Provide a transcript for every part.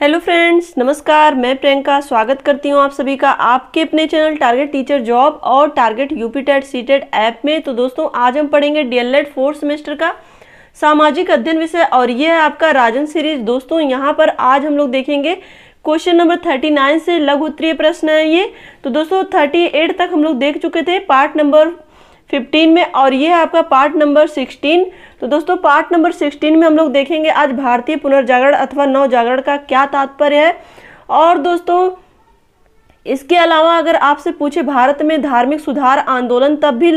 hello friends नमस्कार मैं प्रियंका स्वागत करती हूं आप सभी का आपके अपने चैनल टारगेट टीचर जॉब और target UP TET C TET app में तो दोस्तों आज हम पढ़ेंगे डीएलएड फोर्थ सेमेस्टर का सामाजिक अध्ययन विषय और ये है आपका राजन सीरीज दोस्तों यहाँ पर आज हम लोग देखेंगे क्वेश्चन नंबर थर्टी नाइन से लघु उत्तरीय प्रश्न है ये तो दोस्तों थर्टी एट तक हम लोग देख चुके थे पार्ट नंबर फिफ्टीन में और ये है आपका पार्ट नंबर सिक्सटीन तो दोस्तों पार्ट नंबर सिक्सटीन में हम लोग देखेंगे आज भारतीय पुनर्जागरण अथवा नव जागरण का क्या तात्पर्य है और दोस्तों इसके अलावा अगर आपसे पूछे भारत में धार्मिक सुधार आंदोलन तब भी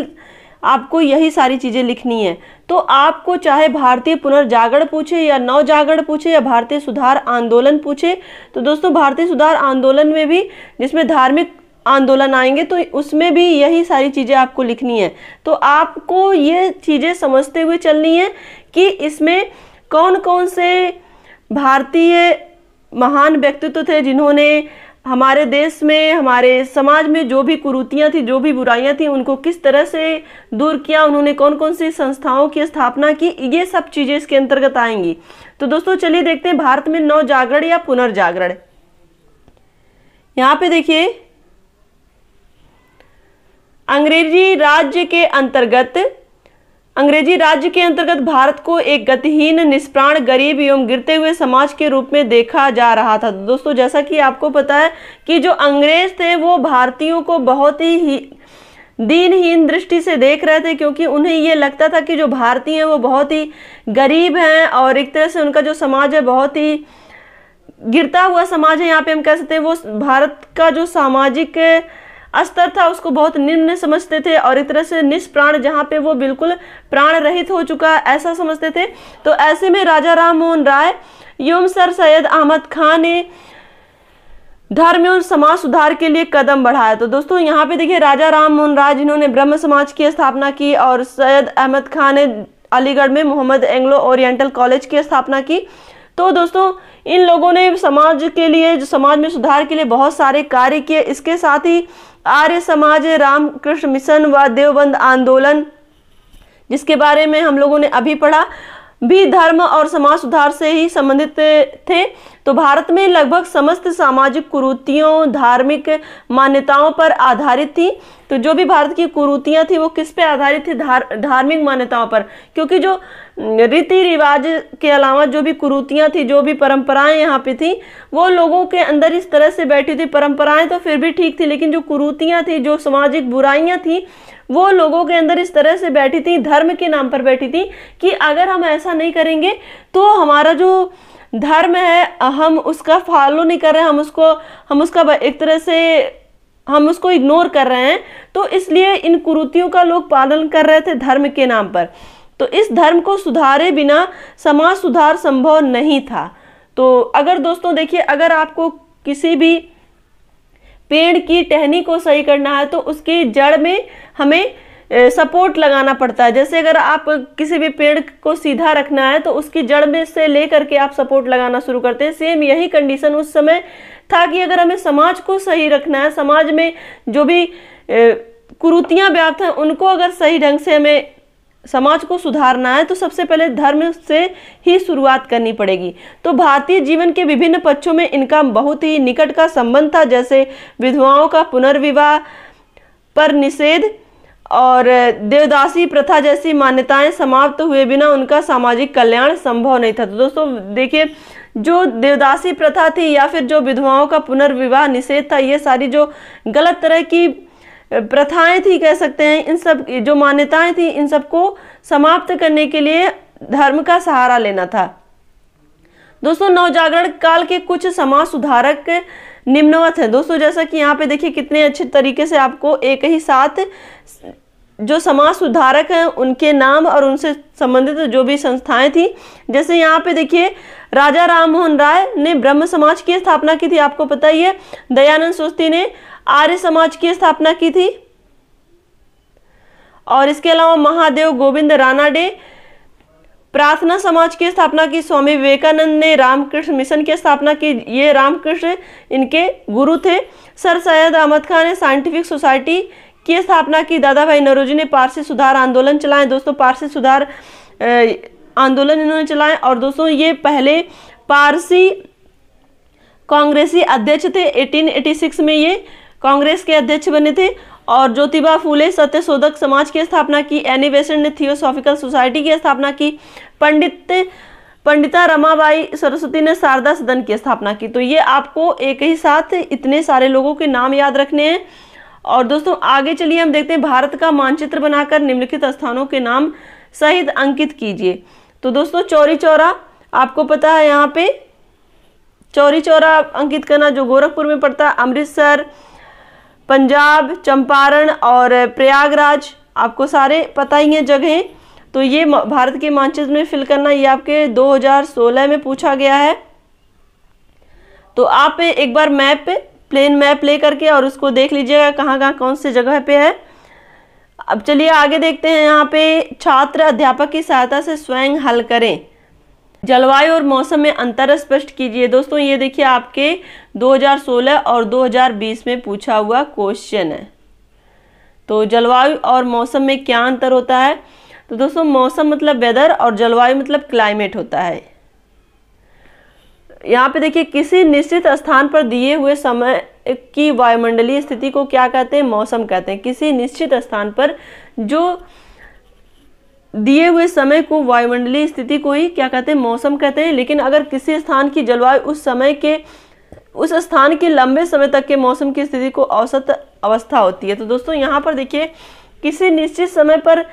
आपको यही सारी चीज़ें लिखनी है तो आपको चाहे भारतीय पुनर्जागरण पूछे या नव जागरण पूछे या भारतीय सुधार आंदोलन पूछे तो दोस्तों भारतीय सुधार आंदोलन में भी जिसमें धार्मिक आंदोलन आएंगे तो उसमें भी यही सारी चीज़ें आपको लिखनी है तो आपको ये चीज़ें समझते हुए चलनी है कि इसमें कौन कौन से भारतीय महान व्यक्तित्व थे जिन्होंने हमारे देश में हमारे समाज में जो भी कुरूतियाँ थी जो भी बुराइयाँ थी उनको किस तरह से दूर किया उन्होंने कौन कौन सी संस्थाओं की स्थापना की ये सब चीज़ें इसके अंतर्गत आएंगी तो दोस्तों चलिए देखते हैं भारत में नौ जागरण या पुनर्जागरण यहाँ पे देखिए अंग्रेजी राज्य के अंतर्गत अंग्रेजी राज्य के अंतर्गत भारत को एक गतिहीन निष्प्राण गरीब एवं गिरते हुए समाज के रूप में देखा जा रहा था तो दोस्तों जैसा कि आपको पता है कि जो अंग्रेज थे वो भारतीयों को बहुत ही दीनहीन दृष्टि से देख रहे थे क्योंकि उन्हें ये लगता था कि जो भारतीय हैं वो बहुत ही गरीब हैं और एक तरह से उनका जो समाज है बहुत ही गिरता हुआ समाज है यहाँ पे हम कह सकते हैं वो भारत का जो सामाजिक अस्तर था उसको बहुत निम्न समझते थे और एक तरह से निष्प्राण जहाँ पे वो बिल्कुल प्राण रहित हो चुका ऐसा समझते थे तो ऐसे में राजा राम मोहन राय एवं सर सैयद अहमद खान ने धर्म और समाज सुधार के लिए कदम बढ़ाया तो दोस्तों यहाँ पे देखिए राजा राम मोहन राय जिन्होंने ब्रह्म समाज की स्थापना की और सैयद अहमद खान ने अलीगढ़ में मोहम्मद एंग्लो ओरिएंटल कॉलेज की स्थापना की तो दोस्तों इन लोगों ने समाज के लिए जो समाज में सुधार के लिए बहुत सारे कार्य किए इसके साथ ही आर्य समाज रामकृष्ण मिशन व देवबंद आंदोलन जिसके बारे में हम लोगों ने अभी पढ़ा भी धर्म और समाज सुधार से ही संबंधित थे तो भारत में लगभग समस्त सामाजिक कुरूतियों धार्मिक मान्यताओं पर आधारित थी तो जो भी भारत की कुरूतियाँ थी वो किस पे आधारित थी धार, धार्मिक मान्यताओं पर क्योंकि जो रीति रिवाज के अलावा जो भी कुरूतियाँ थी जो भी परंपराएं यहाँ पे थी वो लोगों के अंदर इस तरह से बैठी थी परंपराएं तो फिर भी ठीक थी लेकिन जो कुरूतियाँ थी जो सामाजिक बुराइयाँ थी वो लोगों के अंदर इस तरह से बैठी थी धर्म के नाम पर बैठी थी कि अगर हम ऐसा नहीं करेंगे तो हमारा जो धर्म है हम उसका फॉलो नहीं कर रहे हैं हम उसको हम उसका एक तरह से हम उसको इग्नोर कर रहे हैं तो इसलिए इन कुरूतियों का लोग पालन कर रहे थे धर्म के नाम पर तो इस धर्म को सुधारे बिना समाज सुधार संभव नहीं था तो अगर दोस्तों देखिए अगर आपको किसी भी पेड़ की टहनी को सही करना है तो उसकी जड़ में हमें सपोर्ट लगाना पड़ता है जैसे अगर आप किसी भी पेड़ को सीधा रखना है तो उसकी जड़ में से लेकर के आप सपोर्ट लगाना शुरू करते हैं सेम यही कंडीशन उस समय था कि अगर हमें समाज को सही रखना है समाज में जो भी कुरूतियाँ व्याप्त हैं उनको अगर सही ढंग से हमें समाज को सुधारना है तो सबसे पहले धर्म से ही शुरुआत करनी पड़ेगी तो भारतीय जीवन के विभिन्न पक्षों में इनका बहुत ही निकट का संबंध था जैसे विधवाओं का पुनर्विवाह पर निषेध और देवदासी प्रथा जैसी मान्यताएं समाप्त हुए बिना उनका सामाजिक कल्याण संभव नहीं था तो दोस्तों देखिए जो देवदासी प्रथा थी या फिर जो विधवाओं का पुनर्विवाह निषेध था ये सारी जो गलत तरह की प्रथाएं थी कह सकते हैं इन सब जो मान्यताएं थी इन सबको समाप्त करने के लिए धर्म का सहारा लेना था दोस्तों नवजागरण काल के कुछ समाज सुधारक निम्नवत हैं दोस्तों जैसा कि यहाँ पे देखिए कितने अच्छे तरीके से आपको एक ही साथ जो समाज सुधारक हैं उनके नाम और उनसे संबंधित जो भी संस्थाएं थी जैसे यहाँ पे देखिए राजा राम मोहन राय ने ब्रह्म समाज की स्थापना की थी आपको पता ही है दयानंद सोस्ती ने आर्य समाज की स्थापना की थी और इसके अलावा महादेव गोविंद राणा डे प्रार्थना समाज की स्थापना की स्वामी विवेकानंद ने रामकृष्ण मिशन की स्थापना की ये रामकृष्ण इनके गुरु थे सर सैयद अहमद खान ने साइंटिफिक सोसाइटी की स्थापना की दादा भाई नरोजी ने पारसी सुधार आंदोलन चलाए दोस्तों पारसी सुधार आंदोलन इन्होंने चलाए और दोस्तों ये पहले पारसी कांग्रेसी अध्यक्ष थे 1886 में ये कांग्रेस के अध्यक्ष बने थे और ज्योतिबा फूले सत्यशोधक समाज की स्थापना की एनी बेसेंट ने थियोसॉफिकल सोसाइटी की स्थापना की पंडित पंडिता रमाबाई सरस्वती ने शारदा सदन की स्थापना की तो ये आपको एक ही साथ इतने सारे लोगों के नाम याद रखने हैं और दोस्तों आगे चलिए हम देखते हैं भारत का मानचित्र बनाकर निम्नलिखित स्थानों के नाम सहित अंकित कीजिए तो दोस्तों चौरी चौरा आपको पता है यहाँ पे चौरी चौरा अंकित करना जो गोरखपुर में पड़ता है अमृतसर पंजाब चंपारण और प्रयागराज आपको सारे पता ही हैं जगह तो ये भारत के मानचित्र में फिल करना ये आपके 2016 में पूछा गया है तो आप एक बार मैप पे प्लेन मैप ले करके और उसको देख लीजिएगा कहाँ कहाँ कौन से जगह पे है अब चलिए आगे देखते हैं यहाँ पे छात्र अध्यापक की सहायता से स्वयं हल करें जलवायु और मौसम में अंतर स्पष्ट कीजिए दोस्तों ये देखिए आपके 2016 और 2020 में पूछा हुआ क्वेश्चन है तो जलवायु और मौसम में क्या अंतर होता है तो दोस्तों मौसम मतलब वेदर और जलवायु मतलब क्लाइमेट होता है यहाँ पे देखिए किसी निश्चित स्थान पर दिए हुए समय की वायुमंडलीय स्थिति को क्या कहते हैं मौसम कहते हैं किसी निश्चित स्थान पर जो दिए हुए समय को वायुमंडलीय स्थिति को ही क्या कहते हैं मौसम कहते हैं लेकिन अगर किसी स्थान की जलवायु उस समय के उस स्थान के लंबे समय तक के मौसम की स्थिति को औसत अवस्था होती है तो दोस्तों यहाँ पर देखिए किसी निश्चित समय पर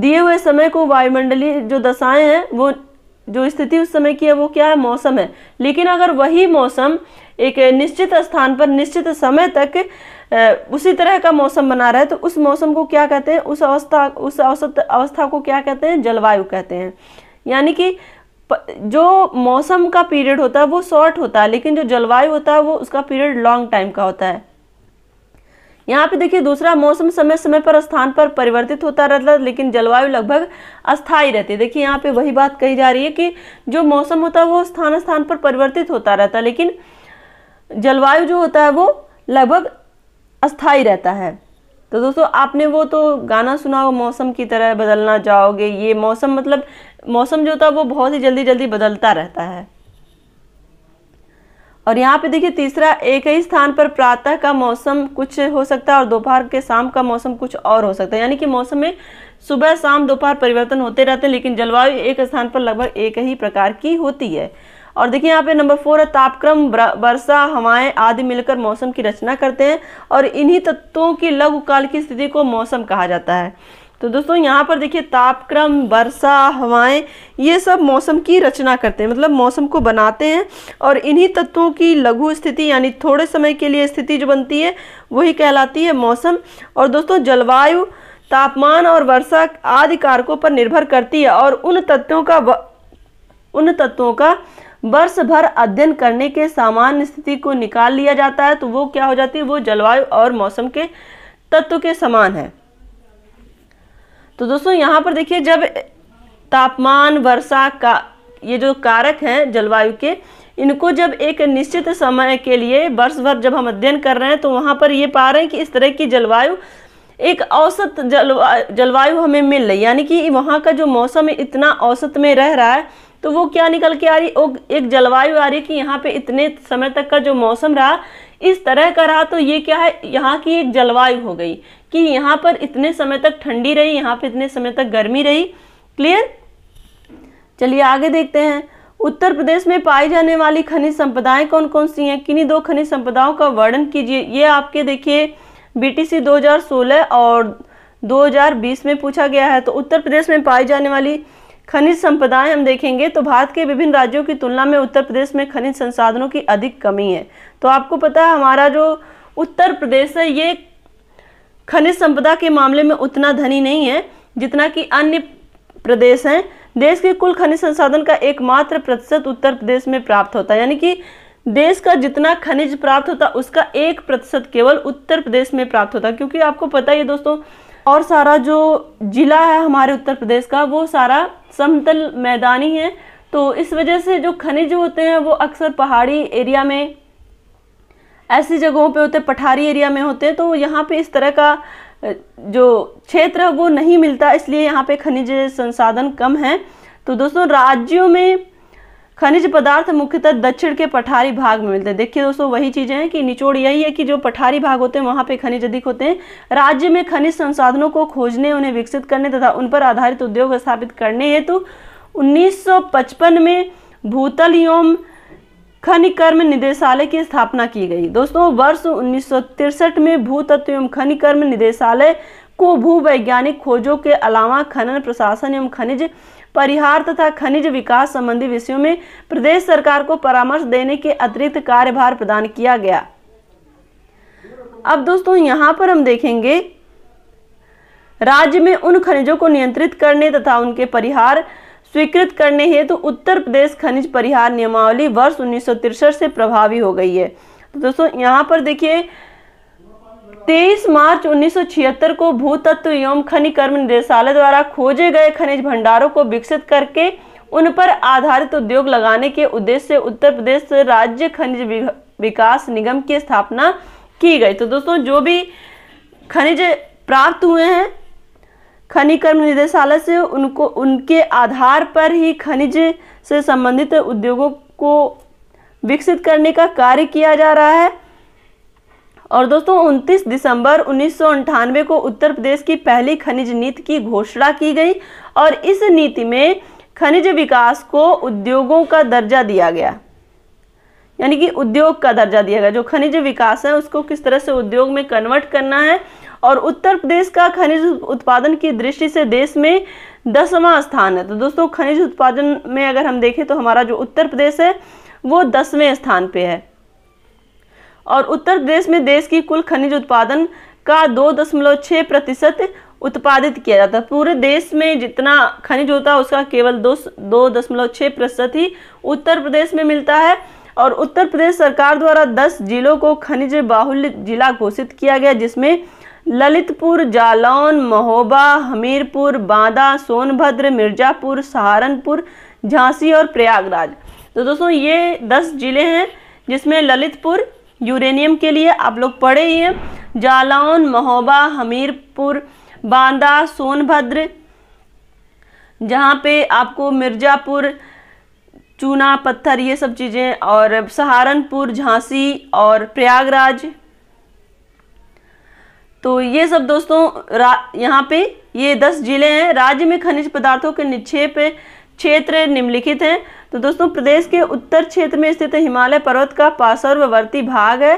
दिए हुए समय को वायुमंडलीय जो दशाएं हैं वो जो स्थिति उस समय की है वो क्या है मौसम है लेकिन अगर वही मौसम एक निश्चित स्थान पर निश्चित समय तक उसी तरह का मौसम बना रहे तो उस मौसम को क्या कहते हैं उस अवस्था उस औसत अवस्था को क्या कहते हैं जलवायु कहते हैं यानी कि जो मौसम का पीरियड होता है वो शॉर्ट होता है लेकिन जो जलवायु होता है वो उसका पीरियड लॉन्ग टाइम का होता है यहाँ पे देखिए दूसरा मौसम समय समय पर स्थान पर परिवर्तित होता रहता है लेकिन जलवायु लगभग अस्थायी रहती है देखिए यहाँ पे वही बात कही जा रही है कि जो मौसम होता है वो स्थान स्थान पर परिवर्तित होता रहता है लेकिन जलवायु जो होता है वो लगभग अस्थाई रहता है तो दोस्तों आपने वो तो गाना सुना हो मौसम की तरह बदलना जाओगे ये मौसम मतलब मौसम जो था वो बहुत ही जल्दी जल्दी बदलता रहता है और यहाँ पे देखिए तीसरा एक ही स्थान पर प्रातः का मौसम कुछ हो सकता है और दोपहर के शाम का मौसम कुछ और हो सकता है यानी कि मौसम में सुबह शाम दोपहर परिवर्तन होते रहते हैं लेकिन जलवायु एक स्थान पर लगभग एक ही प्रकार की होती है और देखिए यहाँ पे नंबर फोर है तापक्रम वर्षा हवाएं आदि मिलकर मौसम की रचना करते हैं और इन्हीं तत्वों की लघु काल की स्थिति को मौसम कहा जाता है तो दोस्तों यहाँ पर देखिए तापक्रम वर्षा हवाएं ये सब मौसम की रचना करते हैं मतलब मौसम को बनाते हैं और इन्हीं तत्वों की लघु स्थिति यानी थोड़े समय के लिए स्थिति जो बनती है वही कहलाती है मौसम और दोस्तों जलवायु तापमान और वर्षा आदि कारकों पर निर्भर करती है और उन तत्वों का उन तत्वों का वर्ष भर अध्ययन करने के सामान्य स्थिति को निकाल लिया जाता है तो वो क्या हो जाती है वो जलवायु और मौसम के तत्व के समान है तो दोस्तों यहाँ पर देखिए जब तापमान वर्षा का ये जो कारक हैं जलवायु के इनको जब एक निश्चित समय के लिए वर्ष भर जब हम अध्ययन कर रहे हैं तो वहाँ पर ये पा रहे हैं कि इस तरह की जलवायु एक औसत जलवायु जलवायु हमें मिल रही यानी कि वहाँ का जो मौसम इतना औसत में रह रहा है तो वो क्या निकल के आ रही एक जलवायु आ रही कि यहाँ पे इतने समय तक का जो मौसम रहा इस तरह का रहा तो ये क्या है यहाँ की एक जलवायु हो गई कि यहाँ पर इतने समय तक ठंडी रही यहाँ पे इतने समय तक गर्मी रही क्लियर चलिए आगे देखते हैं उत्तर प्रदेश में पाई जाने वाली खनिज संपदाएं कौन कौन सी हैं किन्हीं दो खनिज संपदाओं का वर्णन कीजिए ये आपके देखिए बीटीसी 2016 और 2020 में पूछा गया है तो उत्तर प्रदेश में पाई जाने वाली खनिज संपदाएं हम देखेंगे तो भारत के विभिन्न राज्यों की तुलना में उत्तर प्रदेश में खनिज संसाधनों की अधिक कमी है तो आपको पता है हमारा जो उत्तर प्रदेश है ये खनिज संपदा के मामले में उतना धनी नहीं है जितना कि अन्य प्रदेश हैं देश के कुल खनिज संसाधन का एकमात्र प्रतिशत उत्तर प्रदेश में प्राप्त होता है यानी कि देश का जितना खनिज प्राप्त होता उसका एक प्रतिशत केवल उत्तर प्रदेश में प्राप्त होता क्योंकि आपको पता ही है दोस्तों और सारा जो ज़िला है हमारे उत्तर प्रदेश का वो सारा समतल मैदानी है तो इस वजह से जो खनिज होते हैं वो अक्सर पहाड़ी एरिया में ऐसी जगहों पे होते हैं पठारी एरिया में होते हैं तो यहाँ पे इस तरह का जो क्षेत्र है वो नहीं मिलता इसलिए यहाँ पे खनिज संसाधन कम है तो दोस्तों राज्यों में खनिज पदार्थ मुख्यतः दक्षिण के पठारी भाग में मिलते हैं देखिए दोस्तों वही चीज़ें हैं कि निचोड़ यही है कि जो पठारी भाग होते हैं वहां पे खनिज अधिक होते हैं राज्य में खनिज संसाधनों को खोजने उन्हें विकसित करने तथा उन पर आधारित उद्योग स्थापित करने हेतु उन्नीस में भूतल एवं खनिकर्म निदेशालय की स्थापना की गई दोस्तों वर्ष उन्नीस में भूतत्व एवं खनिकर्म निदेशालय को भूवैज्ञानिक खोजों के अलावा खनन प्रशासन एवं खनिज परिहार तथा खनिज विकास संबंधी विषयों में प्रदेश सरकार को परामर्श देने के अतिरिक्त कार्यभार प्रदान किया गया अब दोस्तों यहाँ पर हम देखेंगे राज्य में उन खनिजों को नियंत्रित करने तथा उनके परिहार स्वीकृत करने हेतु तो उत्तर प्रदेश खनिज परिहार नियमावली वर्ष उन्नीस से प्रभावी हो गई है तो दोस्तों यहाँ पर देखिए 23 मार्च 1976 को भूतत्व एवं खनि कर्म निदेशालय द्वारा खोजे गए खनिज भंडारों को विकसित करके उन पर आधारित उद्योग लगाने के उद्देश्य से उत्तर प्रदेश राज्य खनिज विकास निगम की स्थापना की गई तो दोस्तों जो भी खनिज प्राप्त हुए हैं खनि कर्म निदेशालय से उनको उनके आधार पर ही खनिज से संबंधित उद्योगों को विकसित करने का कार्य किया जा रहा है और दोस्तों 29 दिसंबर उन्नीस को उत्तर प्रदेश की पहली खनिज नीति की घोषणा की गई और इस नीति में खनिज विकास को उद्योगों का दर्जा दिया गया यानी कि उद्योग का दर्जा दिया गया जो खनिज विकास है उसको किस तरह से उद्योग में कन्वर्ट करना है और उत्तर प्रदेश का खनिज उत्पादन की दृष्टि से देश में दसवां स्थान है तो दोस्तों खनिज उत्पादन में अगर हम देखें तो हमारा जो उत्तर प्रदेश है वो दसवें स्थान पे है और उत्तर प्रदेश में देश की कुल खनिज उत्पादन का दो दशमलव छः प्रतिशत उत्पादित किया जाता है पूरे देश में जितना खनिज होता है उसका केवल दो दो दशमलव छः प्रतिशत ही उत्तर प्रदेश में मिलता है और उत्तर प्रदेश सरकार द्वारा दस जिलों को खनिज बाहुल्य जिला घोषित किया गया जिसमें ललितपुर जालौन महोबा हमीरपुर बांदा सोनभद्र मिर्जापुर सहारनपुर झांसी और प्रयागराज तो दोस्तों ये दस जिले हैं जिसमें ललितपुर यूरेनियम के लिए आप लोग पढ़े ही हैं जालौन महोबा हमीरपुर बांदा सोनभद्र जहाँ पे आपको मिर्ज़ापुर चूना पत्थर ये सब चीज़ें और सहारनपुर झांसी और प्रयागराज तो ये सब दोस्तों यहाँ पे ये दस जिले हैं राज्य में खनिज पदार्थों के निक्षेप क्षेत्र निम्नलिखित हैं तो दोस्तों प्रदेश के उत्तर क्षेत्र में स्थित हिमालय पर्वत का पार्श्वर्ती भाग है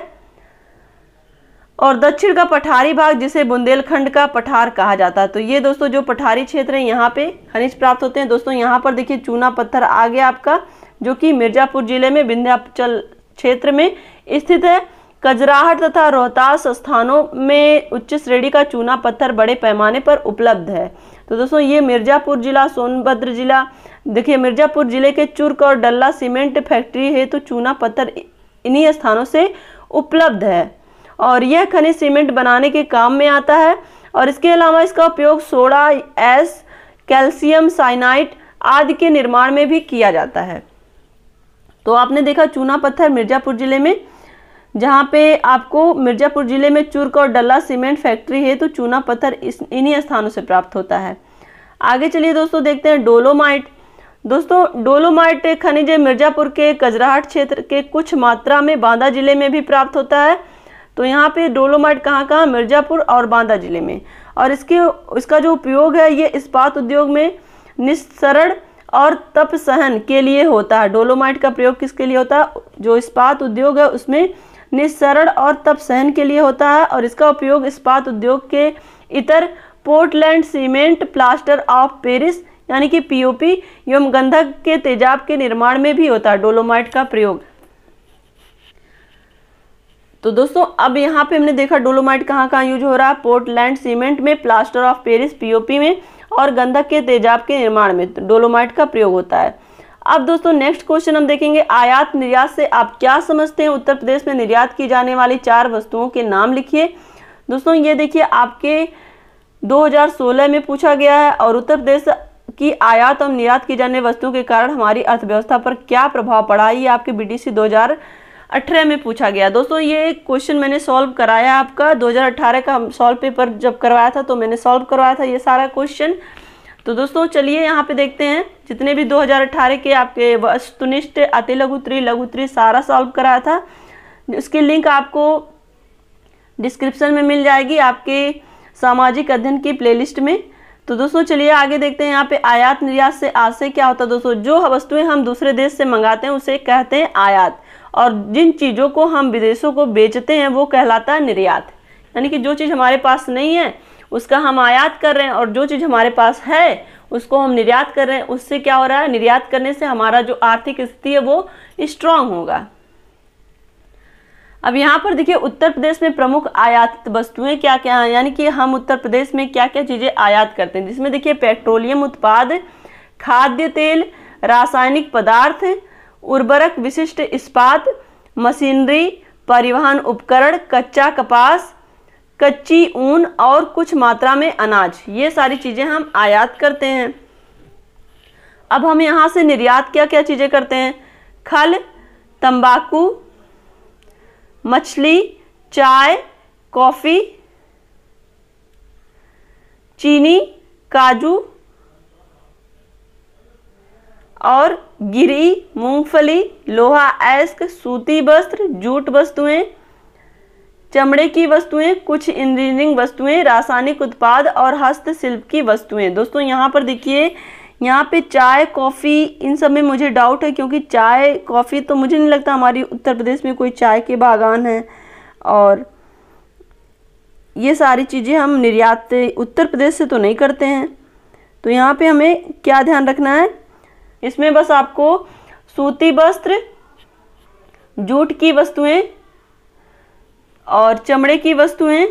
और दक्षिण का पठारी भाग जिसे बुंदेलखंड का पठार कहा जाता है तो ये दोस्तों जो पठारी क्षेत्र है यहाँ पे खनिज प्राप्त होते हैं दोस्तों यहाँ पर देखिए चूना पत्थर आ गया आपका जो कि मिर्जापुर जिले में विंध्याचल क्षेत्र में स्थित है कजराहट तथा रोहतास स्थानों में उच्च श्रेणी का चूना पत्थर बड़े पैमाने पर उपलब्ध है तो दोस्तों ये मिर्जापुर जिला सोनभद्र जिला देखिए मिर्ज़ापुर ज़िले के चुर्क और डल्ला सीमेंट फैक्ट्री है तो चूना पत्थर इन्हीं स्थानों से उपलब्ध है और यह खनिज सीमेंट बनाने के काम में आता है और इसके अलावा इसका उपयोग सोडा एस कैल्शियम साइनाइट आदि के निर्माण में भी किया जाता है तो आपने देखा चूना पत्थर मिर्ज़ापुर ज़िले में जहाँ पे आपको मिर्ज़ापुर ज़िले में चुर्क और डल्ला सीमेंट फैक्ट्री है तो चूना पत्थर इन्हीं स्थानों से प्राप्त होता है आगे चलिए दोस्तों देखते हैं डोलोमाइट दोस्तों डोलोमाइट खनिज मिर्जापुर के कजराहट क्षेत्र के कुछ मात्रा में बांदा जिले में भी प्राप्त होता है तो यहाँ पे डोलोमाइट कहाँ कहाँ मिर्जापुर और बांदा जिले में और इसके इसका जो उपयोग है ये इस्पात उद्योग में निस्सरण और तप सहन के लिए होता है डोलोमाइट का प्रयोग किसके लिए होता है जो इस्पात उद्योग है उसमें निस्सरण और तप सहन के लिए होता है और इसका उपयोग इस्पात उद्योग के इतर Portland cement plaster of Paris यानी कि पीओपी एवं गंधक के तेजाब के निर्माण में भी होता है डोलोमाइट का प्रयोग तो दोस्तों अब यहाँ पे हमने देखा डोलोमाइट कहाँ कहाँ यूज हो रहा है पोर्टलैंड सीमेंट में प्लास्टर ऑफ पेरिस पीओपी में और गंधक के तेजाब के निर्माण में तो डोलोमाइट का प्रयोग होता है अब दोस्तों नेक्स्ट क्वेश्चन हम देखेंगे आयात निर्यात से आप क्या समझते हैं उत्तर प्रदेश में निर्यात की जाने वाली चार वस्तुओं के नाम लिखिए दोस्तों ये देखिए आपके 2016 में पूछा गया है और उत्तर प्रदेश कि आयात और निर्यात की जाने वस्तुओं के कारण हमारी अर्थव्यवस्था पर क्या प्रभाव पड़ा ये आपके बीटीसी अठारह में पूछा गया दोस्तों ये क्वेश्चन मैंने सॉल्व कराया आपका 2018 का सॉल्व पेपर जब करवाया था तो मैंने सॉल्व करवाया था ये सारा क्वेश्चन तो दोस्तों चलिए यहाँ पे देखते हैं जितने भी 2018 के आपके वस्तुनिष्ठ अति लघुत्री लघुत्री सारा सॉल्व कराया था उसकी लिंक आपको डिस्क्रिप्शन में मिल जाएगी आपके सामाजिक अध्ययन की प्ले में तो दोस्तों चलिए आगे देखते हैं यहाँ पे आयात निर्यात से आज से क्या होता है दोस्तों जो वस्तुएं हम दूसरे देश से मंगाते हैं उसे कहते हैं आयात और जिन चीज़ों को हम विदेशों को बेचते हैं वो कहलाता है निर्यात यानी कि जो चीज़ हमारे पास नहीं है उसका हम आयात कर रहे हैं और जो चीज़ हमारे पास है उसको हम निर्यात कर रहे हैं उससे क्या हो रहा है निर्यात करने से हमारा जो आर्थिक स्थिति है वो स्ट्रांग होगा अब यहाँ पर देखिए उत्तर प्रदेश में प्रमुख आयातित वस्तुएं क्या क्या हैं यानी कि हम उत्तर प्रदेश में क्या क्या चीज़ें आयात करते हैं जिसमें देखिए पेट्रोलियम उत्पाद खाद्य तेल रासायनिक पदार्थ उर्वरक विशिष्ट इस्पात मशीनरी परिवहन उपकरण कच्चा कपास कच्ची ऊन और कुछ मात्रा में अनाज ये सारी चीज़ें हम आयात करते हैं अब हम यहाँ से निर्यात क्या क्या चीज़ें करते हैं खल तंबाकू मछली चाय कॉफ़ी चीनी काजू और गिरी मूंगफली लोहा एस्क सूती वस्त्र जूट वस्तुएं चमड़े की वस्तुएं कुछ इंजीनियरिंग वस्तुएं रासायनिक उत्पाद और हस्तशिल्प की वस्तुएं दोस्तों यहाँ पर देखिए यहाँ पे चाय कॉफ़ी इन सब में मुझे डाउट है क्योंकि चाय कॉफ़ी तो मुझे नहीं लगता हमारी उत्तर प्रदेश में कोई चाय के बागान हैं और ये सारी चीज़ें हम निर्यात उत्तर प्रदेश से तो नहीं करते हैं तो यहाँ पे हमें क्या ध्यान रखना है इसमें बस आपको सूती वस्त्र जूट की वस्तुएं और चमड़े की वस्तुएं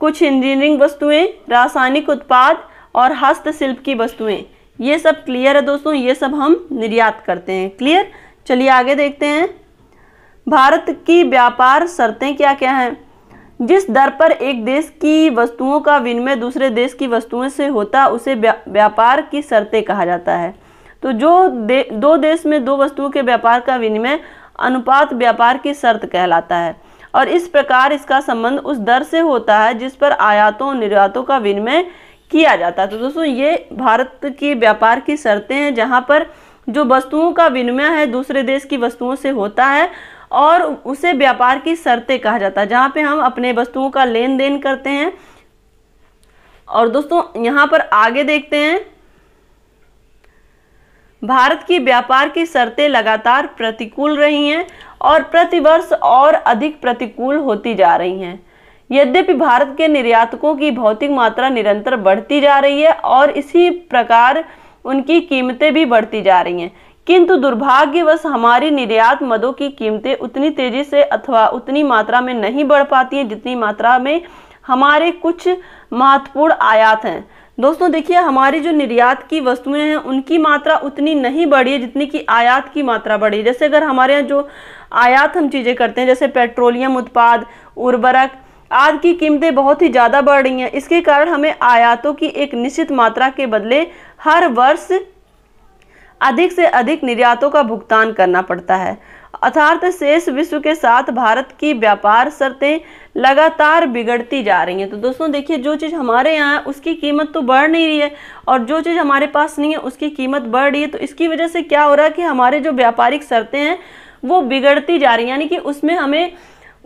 कुछ इंजीनियरिंग वस्तुएं रासायनिक उत्पाद और हस्तशिल्प की वस्तुएं ये सब क्लियर है दोस्तों ये सब हम निर्यात करते हैं क्लियर चलिए आगे देखते हैं भारत की व्यापार शर्तें क्या क्या हैं जिस दर पर एक देश की वस्तुओं का विनिमय दूसरे देश की वस्तुओं से होता उसे व्यापार की शर्तें कहा जाता है तो जो दे, दो देश में दो वस्तुओं के व्यापार का विनिमय अनुपात व्यापार की शर्त कहलाता है और इस प्रकार इसका संबंध उस दर से होता है जिस पर आयातों निर्यातों का विनिमय किया जाता तो दोस्तों ये भारत की व्यापार की शर्तें हैं जहाँ पर जो वस्तुओं का विनिमय है दूसरे देश की वस्तुओं से होता है और उसे व्यापार की शर्तें कहा जाता है जहाँ पे हम अपने वस्तुओं का लेन देन करते हैं और दोस्तों यहाँ पर आगे देखते हैं भारत की व्यापार की शर्तें लगातार प्रतिकूल रही हैं और प्रतिवर्ष और अधिक प्रतिकूल होती जा रही हैं यद्यपि भारत के निर्यातकों की भौतिक मात्रा निरंतर बढ़ती जा रही है और इसी प्रकार उनकी कीमतें भी बढ़ती जा रही हैं किंतु दुर्भाग्यवश हमारी निर्यात मदों की कीमतें उतनी तेजी से अथवा उतनी मात्रा में नहीं बढ़ पाती हैं जितनी मात्रा में हमारे कुछ महत्वपूर्ण आयात हैं दोस्तों देखिए हमारी जो निर्यात की वस्तुएं हैं उनकी मात्रा उतनी नहीं बढ़ी है जितनी कि आयात की मात्रा बढ़ी है जैसे अगर हमारे यहाँ जो आयात हम चीज़ें करते हैं जैसे पेट्रोलियम उत्पाद उर्वरक आज की कीमतें बहुत ही ज़्यादा बढ़ रही हैं इसके कारण हमें आयातों की एक निश्चित मात्रा के बदले हर वर्ष अधिक से अधिक निर्यातों का भुगतान करना पड़ता है अर्थात शेष विश्व के साथ भारत की व्यापार शर्तें लगातार बिगड़ती जा रही हैं तो दोस्तों देखिए जो चीज़ हमारे यहाँ है उसकी कीमत तो बढ़ नहीं रही है और जो चीज़ हमारे पास नहीं है उसकी कीमत बढ़ रही है तो इसकी वजह से क्या हो रहा है कि हमारे जो व्यापारिक शर्तें हैं वो बिगड़ती जा रही हैं यानी कि उसमें हमें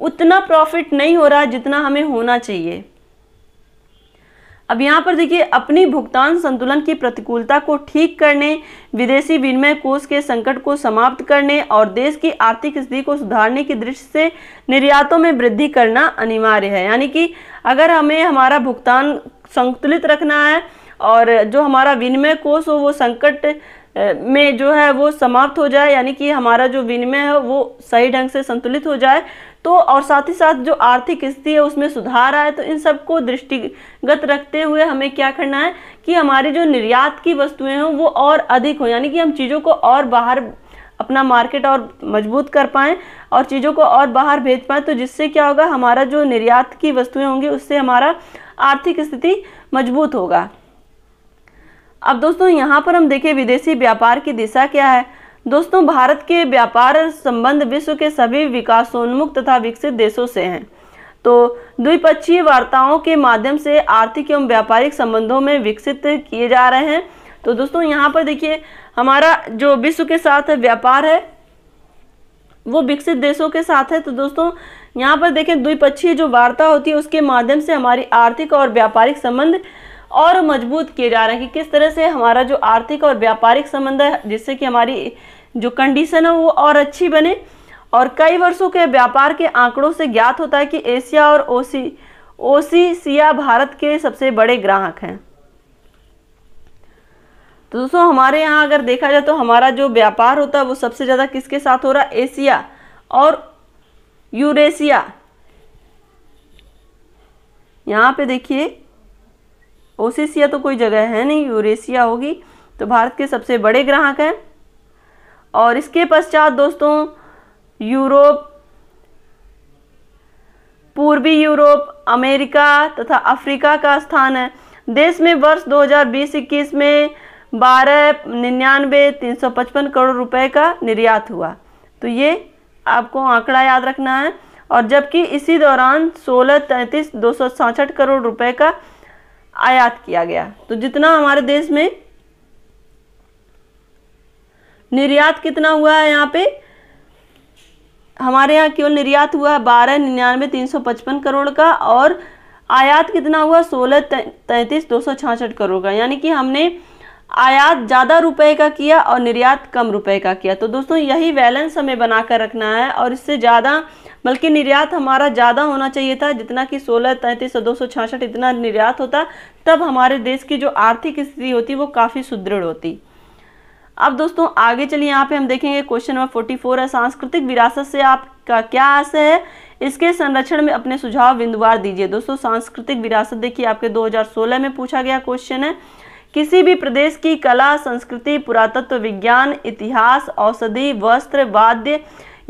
उतना प्रॉफिट नहीं हो रहा जितना हमें होना चाहिए अब यहाँ पर देखिए अपनी भुगतान संतुलन की प्रतिकूलता को ठीक करने विदेशी विनिमय कोष के संकट को समाप्त करने और देश की आर्थिक स्थिति को सुधारने की दृष्टि से निर्यातों में वृद्धि करना अनिवार्य है यानी कि अगर हमें हमारा भुगतान संतुलित रखना है और जो हमारा विनिमय कोष हो वो संकट में जो है वो समाप्त हो जाए यानी कि हमारा जो विनिमय है वो सही ढंग से संतुलित हो जाए तो और साथ ही साथ जो आर्थिक स्थिति है उसमें सुधार आए तो इन सब को दृष्टिगत रखते हुए हमें क्या करना है कि हमारी जो निर्यात की वस्तुएं हों वो और अधिक हों यानी कि हम चीज़ों को और बाहर अपना मार्केट और मजबूत कर पाएँ और चीज़ों को और बाहर भेज पाएँ तो जिससे क्या होगा हमारा जो निर्यात की वस्तुएँ होंगी उससे हमारा आर्थिक स्थिति मजबूत होगा अब दोस्तों यहाँ पर हम देखें विदेशी व्यापार की दिशा क्या है दोस्तों भारत के व्यापार संबंध विश्व के सभी विकासोन्मुख तथा विकसित देशों से हैं तो द्विपक्षीय वार्ताओं के माध्यम से आर्थिक एवं व्यापारिक संबंधों में विकसित किए जा रहे हैं तो दोस्तों यहाँ पर देखिए हमारा जो विश्व के साथ व्यापार है वो विकसित देशों के साथ है तो दोस्तों यहाँ पर देखें द्विपक्षीय जो वार्ता होती है उसके माध्यम से हमारी आर्थिक और व्यापारिक संबंध और मजबूत किए जा रहे हैं कि किस तरह से हमारा जो आर्थिक और व्यापारिक संबंध है जिससे कि हमारी जो कंडीशन है वो और अच्छी बने और कई वर्षों के व्यापार के आंकड़ों से ज्ञात होता है कि एशिया और ओसी ओसीसिया भारत के सबसे बड़े ग्राहक हैं तो दोस्तों हमारे यहाँ अगर देखा जाए तो हमारा जो व्यापार होता है वो सबसे ज़्यादा किसके साथ हो रहा है एशिया और यूरेशिया यहाँ पे देखिए ओसेसिया तो कोई जगह है नहीं यूरेशिया होगी तो भारत के सबसे बड़े ग्राहक हैं और इसके पश्चात दोस्तों यूरोप पूर्वी यूरोप अमेरिका तथा अफ्रीका का स्थान है देश में वर्ष 2020-21 में बारह निन्यानवे तीन सौ पचपन करोड़ रुपए का निर्यात हुआ तो ये आपको आंकड़ा याद रखना है और जबकि इसी दौरान सोलह तैंतीस दो सौ करोड़ रुपए का आयात किया गया तो जितना हमारे देश में निर्यात कितना हुआ है यहाँ पे हमारे यहाँ केवल निर्यात हुआ है बारह निन्यानवे तीन सौ पचपन करोड़ का और आयात कितना हुआ सोलह तैंतीस दो सौ छाछठ करोड़ का यानी कि हमने आयात ज़्यादा रुपए का किया और निर्यात कम रुपए का किया तो दोस्तों यही बैलेंस हमें बना कर रखना है और इससे ज़्यादा बल्कि निर्यात हमारा ज़्यादा होना चाहिए था जितना कि सोलह तैंतीस और दो सौ छियासठ इतना निर्यात होता तब हमारे देश की जो आर्थिक स्थिति होती वो काफ़ी सुदृढ़ होती अब दोस्तों आगे चलिए यहाँ पे हम देखेंगे क्वेश्चन नंबर फोर्टी फोर है सांस्कृतिक विरासत से आपका क्या आशय है इसके संरक्षण में अपने सुझाव बिंदुवार दीजिए दोस्तों सांस्कृतिक विरासत देखिए आपके 2016 में पूछा गया क्वेश्चन है किसी भी प्रदेश की कला संस्कृति पुरातत्व विज्ञान इतिहास औषधि वस्त्र वाद्य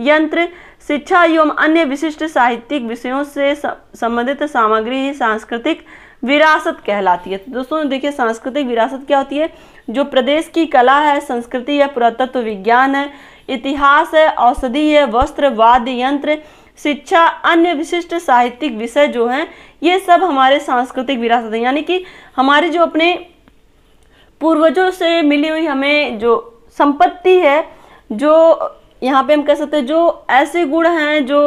यंत्र शिक्षा एवं अन्य विशिष्ट साहित्यिक विषयों से संबंधित सामग्री ही सांस्कृतिक विरासत कहलाती है तो दोस्तों देखिए सांस्कृतिक विरासत क्या होती है जो प्रदेश की कला है संस्कृति है पुरातत्व विज्ञान है इतिहास है औषधि है वस्त्र वाद्य यंत्र शिक्षा अन्य विशिष्ट साहित्यिक विषय जो हैं ये सब हमारे सांस्कृतिक विरासत है यानी कि हमारे जो अपने पूर्वजों से मिली हुई हमें जो संपत्ति है जो यहाँ पे हम कह सकते हैं जो ऐसे गुण हैं जो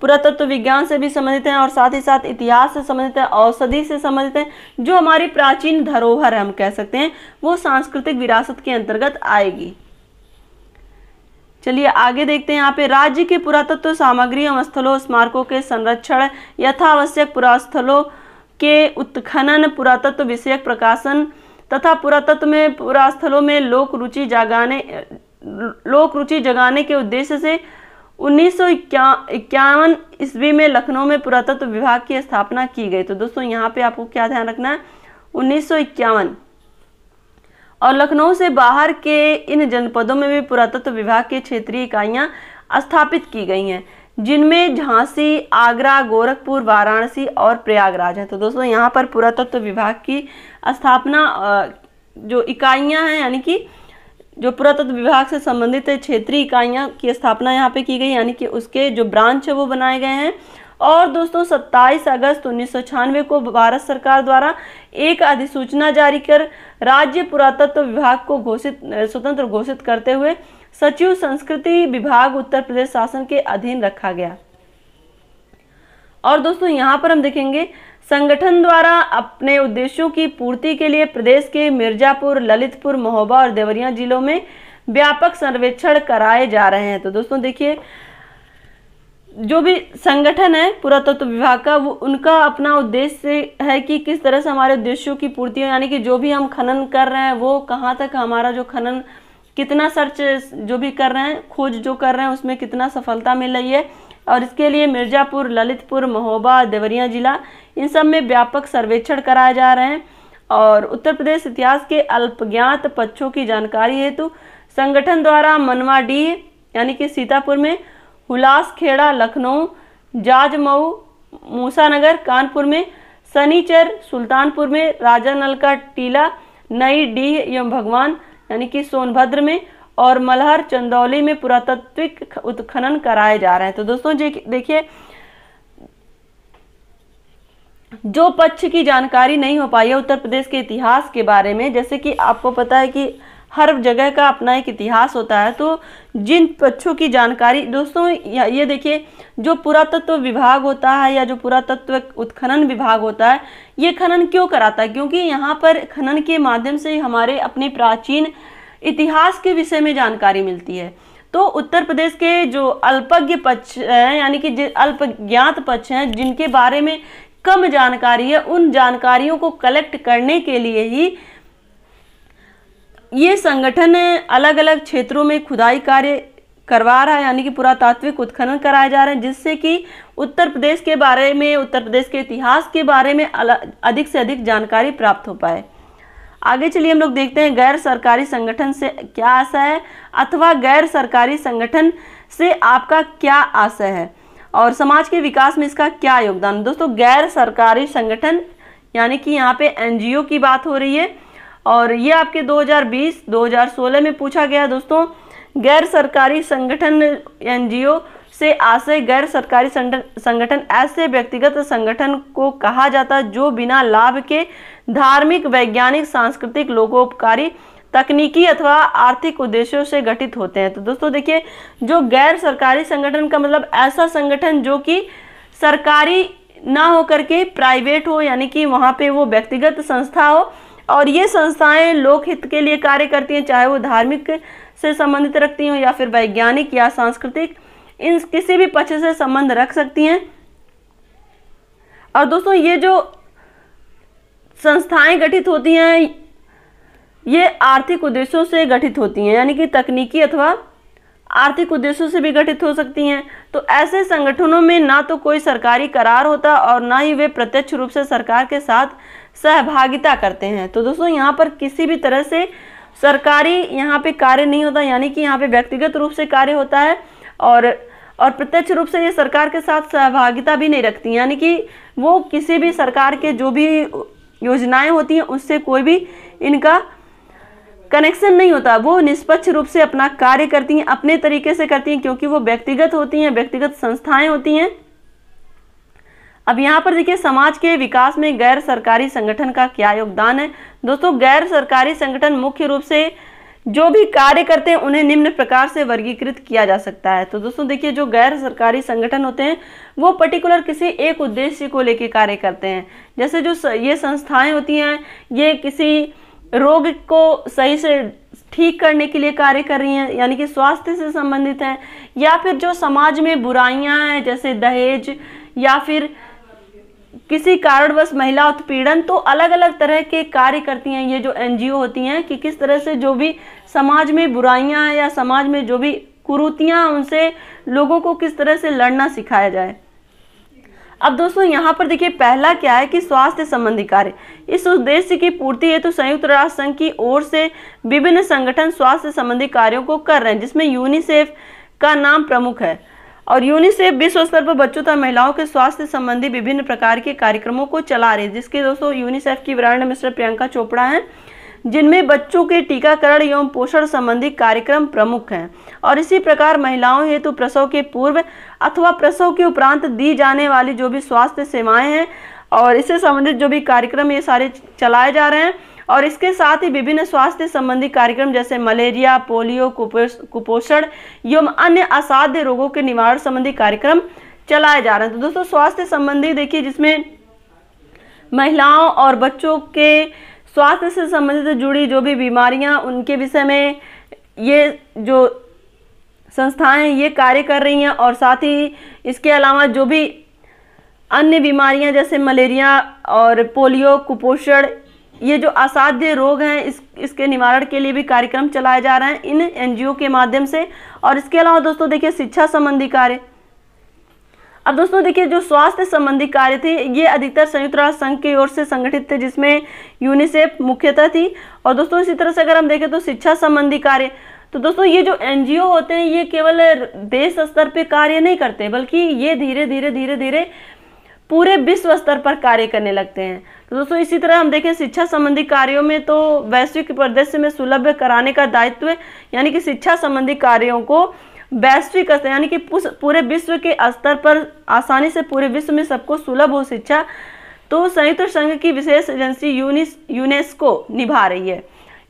पुरातत्व विज्ञान से भी संबंधित हैं और साथ ही साथ इतिहास से संबंधित हैं औषधि से संबंधित हैं जो हमारी प्राचीन धरोहर हम कह सकते हैं वो सांस्कृतिक विरासत के अंतर्गत आएगी चलिए आगे देखते हैं यहाँ पे राज्य के पुरातत्व सामग्री एवं स्थलों स्मारकों के संरक्षण यथावश्यक पुरास्थलों के उत्खनन पुरातत्व विषयक प्रकाशन तथा पुरातत्व में पुरास्थलों में लोक रुचि जगाने लोक रुचि जगाने के उद्देश्य से उन्नीस सौ ईस्वी में लखनऊ में पुरातत्व विभाग की स्थापना की गई तो दोस्तों यहाँ पे आपको क्या ध्यान रखना है उन्नीस और लखनऊ से बाहर के इन जनपदों में भी पुरातत्व विभाग के क्षेत्रीय इकाइयाँ स्थापित की गई हैं जिनमें झांसी आगरा गोरखपुर वाराणसी और प्रयागराज है तो दोस्तों यहाँ पर पुरातत्व विभाग की स्थापना जो इकाइयां हैं यानी कि जो पुरातत्व विभाग से संबंधित क्षेत्रीय इकाइयां की स्थापना यहाँ पे की गई यानी कि उसके जो ब्रांच है वो बनाए गए हैं और दोस्तों 27 अगस्त उन्नीस को भारत सरकार द्वारा एक अधिसूचना जारी कर राज्य पुरातत्व विभाग को घोषित स्वतंत्र घोषित करते हुए सचिव संस्कृति विभाग उत्तर प्रदेश शासन के अधीन रखा गया और दोस्तों यहाँ पर हम देखेंगे संगठन द्वारा अपने उद्देश्यों की पूर्ति के लिए प्रदेश के मिर्जापुर ललितपुर महोबा और देवरिया जिलों में व्यापक सर्वेक्षण कराए जा रहे हैं तो दोस्तों देखिए जो भी संगठन है पुरातत्व तो विभाग का वो उनका अपना उद्देश्य है कि किस तरह से हमारे उद्देश्यों की पूर्ति हो यानी कि जो भी हम खनन कर रहे हैं वो कहाँ तक हमारा जो खनन कितना सर्च जो भी कर रहे हैं खोज जो कर रहे हैं उसमें कितना सफलता मिल रही है और इसके लिए मिर्ज़ापुर ललितपुर महोबा देवरिया जिला इन सब में व्यापक सर्वेक्षण कराए जा रहे हैं और उत्तर प्रदेश इतिहास के अल्पज्ञात पक्षों की जानकारी हेतु संगठन द्वारा मनवा डी यानी कि सीतापुर में हुलास खेड़ा लखनऊ जाजमऊ मूसानगर कानपुर में सनीचर सुल्तानपुर में राजा नल का टीला नई डी एवं भगवान यानी कि सोनभद्र में और मलहर चंदौली में पुरातत्विक उत्खनन कराए जा रहे हैं तो दोस्तों देखिए जो पक्ष की जानकारी नहीं हो पाई है उत्तर प्रदेश के इतिहास के बारे में जैसे कि आपको पता है कि हर जगह का अपना एक इतिहास होता है तो जिन पक्षों की जानकारी दोस्तों ये देखिए जो पुरातत्व विभाग होता है या जो पुरातत्व उत्खनन विभाग होता है ये खनन क्यों कराता है क्योंकि यहाँ पर खनन के माध्यम से हमारे अपने प्राचीन इतिहास के विषय में जानकारी मिलती है तो उत्तर प्रदेश के जो अल्पज्ञ पक्ष हैं यानी कि अल्प ज्ञात पक्ष हैं जिनके बारे में कम जानकारी है उन जानकारियों को कलेक्ट करने के लिए ही ये संगठन अलग अलग क्षेत्रों में खुदाई कार्य करवा रहा है यानी कि पुरातात्विक उत्खनन कराए जा रहे हैं जिससे कि उत्तर प्रदेश के बारे में उत्तर प्रदेश के इतिहास के बारे में अधिक से अधिक जानकारी प्राप्त हो पाए आगे चलिए हम लोग देखते हैं गैर सरकारी संगठन से क्या आशा है अथवा गैर सरकारी संगठन से आपका क्या आशय है और समाज के विकास में इसका क्या योगदान दोस्तों गैर सरकारी संगठन यानी कि यहाँ पे एनजीओ की बात हो रही है और ये आपके 2020 2016 में पूछा गया दोस्तों गैर सरकारी संगठन एनजीओ से आशय गैर सरकारी संगठन ऐसे व्यक्तिगत संगठन को कहा जाता जो बिना लाभ के धार्मिक वैज्ञानिक सांस्कृतिक लोकोपकारी तकनीकी अथवा आर्थिक उद्देश्यों से गठित होते हैं तो दोस्तों देखिए जो गैर सरकारी संगठन का मतलब ऐसा संगठन जो कि सरकारी ना हो करके प्राइवेट हो यानी कि वहाँ पे वो व्यक्तिगत संस्था हो और ये संस्थाएं लोकहित के लिए कार्य करती हैं चाहे वो धार्मिक से संबंधित रखती हों या फिर वैज्ञानिक या सांस्कृतिक इन किसी भी पक्ष से संबंध रख सकती हैं और दोस्तों ये जो संस्थाएं गठित होती हैं ये आर्थिक उद्देश्यों से गठित होती हैं यानी कि तकनीकी अथवा आर्थिक उद्देश्यों से भी गठित हो सकती हैं तो ऐसे संगठनों में ना तो कोई सरकारी करार होता और ना ही वे प्रत्यक्ष रूप से सरकार के साथ सहभागिता करते हैं तो दोस्तों यहाँ पर किसी भी तरह से सरकारी यहाँ पे कार्य नहीं होता यानी कि यहाँ पे व्यक्तिगत रूप से कार्य होता है और और प्रत्यक्ष रूप से ये सरकार के साथ सहभागिता भी नहीं रखती यानी कि वो किसी भी सरकार के जो भी योजनाएं होती हैं उससे कोई भी इनका कनेक्शन नहीं होता वो निष्पक्ष रूप से अपना कार्य करती हैं अपने तरीके से करती हैं क्योंकि वो व्यक्तिगत होती हैं व्यक्तिगत संस्थाएं होती हैं अब यहाँ पर देखिए समाज के विकास में गैर सरकारी संगठन का क्या योगदान है दोस्तों गैर सरकारी संगठन मुख्य रूप से जो भी कार्य करते हैं उन्हें निम्न प्रकार से वर्गीकृत किया जा सकता है तो दोस्तों देखिए जो गैर सरकारी संगठन होते हैं वो पर्टिकुलर किसी एक उद्देश्य को लेकर कार्य करते हैं जैसे जो ये संस्थाएं होती हैं ये किसी रोग को सही से ठीक करने के लिए कार्य कर रही हैं यानी कि स्वास्थ्य से संबंधित हैं या फिर जो समाज में बुराइयाँ हैं जैसे दहेज या फिर किसी कारणवश महिला उत्पीड़न तो अलग अलग तरह के कार्य करती हैं ये जो एनजीओ होती हैं कि किस तरह से जो भी समाज में बुराइयां हैं या समाज में जो भी कुरूतियाँ उनसे लोगों को किस तरह से लड़ना सिखाया जाए अब दोस्तों यहाँ पर देखिए पहला क्या है कि स्वास्थ्य संबंधी कार्य इस उद्देश्य की पूर्ति हेतु तो संयुक्त राष्ट्र संघ की ओर से विभिन्न संगठन स्वास्थ्य संबंधी कार्यों को कर रहे हैं जिसमें यूनिसेफ का नाम प्रमुख है और यूनिसेफ विश्व स्तर पर बच्चों तथा महिलाओं के स्वास्थ्य संबंधी विभिन्न प्रकार के कार्यक्रमों को चला रहे जिसके दोस्तों यूनिसेफ की ब्रांड मिस्टर प्रियंका चोपड़ा हैं जिनमें बच्चों के टीकाकरण एवं पोषण संबंधी कार्यक्रम प्रमुख हैं और इसी प्रकार महिलाओं हेतु तो प्रसव के पूर्व अथवा प्रसव के उपरांत दी जाने वाली जो भी स्वास्थ्य सेवाएं हैं और इससे संबंधित जो भी कार्यक्रम ये सारे चलाए जा रहे हैं और इसके साथ ही विभिन्न स्वास्थ्य संबंधी कार्यक्रम जैसे मलेरिया पोलियो कुपोषण एवं अन्य असाध्य रोगों के निवारण संबंधी कार्यक्रम चलाए जा रहे हैं तो दोस्तों स्वास्थ्य संबंधी देखिए जिसमें महिलाओं और बच्चों के स्वास्थ्य से संबंधित जुड़ी जो भी बीमारियां उनके विषय में ये जो संस्थाएं ये कार्य कर रही हैं और साथ ही इसके अलावा जो भी अन्य बीमारियां जैसे मलेरिया और पोलियो कुपोषण ये जो असाध्य रोग हैं इस इसके निवारण के लिए भी कार्यक्रम चलाए जा रहे हैं इन एनजीओ के माध्यम से और इसके अलावा दोस्तों देखिए शिक्षा संबंधी कार्य अब दोस्तों देखिए जो स्वास्थ्य संबंधी कार्य थे ये अधिकतर संयुक्त राष्ट्र संघ की ओर से संगठित थे जिसमें यूनिसेफ मुख्यतः थी और दोस्तों इसी तरह से अगर हम देखें तो शिक्षा संबंधी कार्य तो दोस्तों ये जो एनजीओ होते हैं ये केवल देश स्तर पे कार्य नहीं करते बल्कि ये धीरे धीरे धीरे धीरे पूरे विश्व स्तर पर कार्य करने लगते हैं तो दोस्तों इसी तरह हम देखें शिक्षा संबंधी कार्यों में तो वैश्विक परिदृश्य में सुलभ कराने का दायित्व यानी कि शिक्षा संबंधी कार्यों को वैश्विक स्तर यानी कि पूरे विश्व के स्तर पर आसानी से पूरे विश्व में सबको सुलभ हो शिक्षा तो संयुक्त संघ की विशेष एजेंसी यूनिस यूनेस्को निभा रही है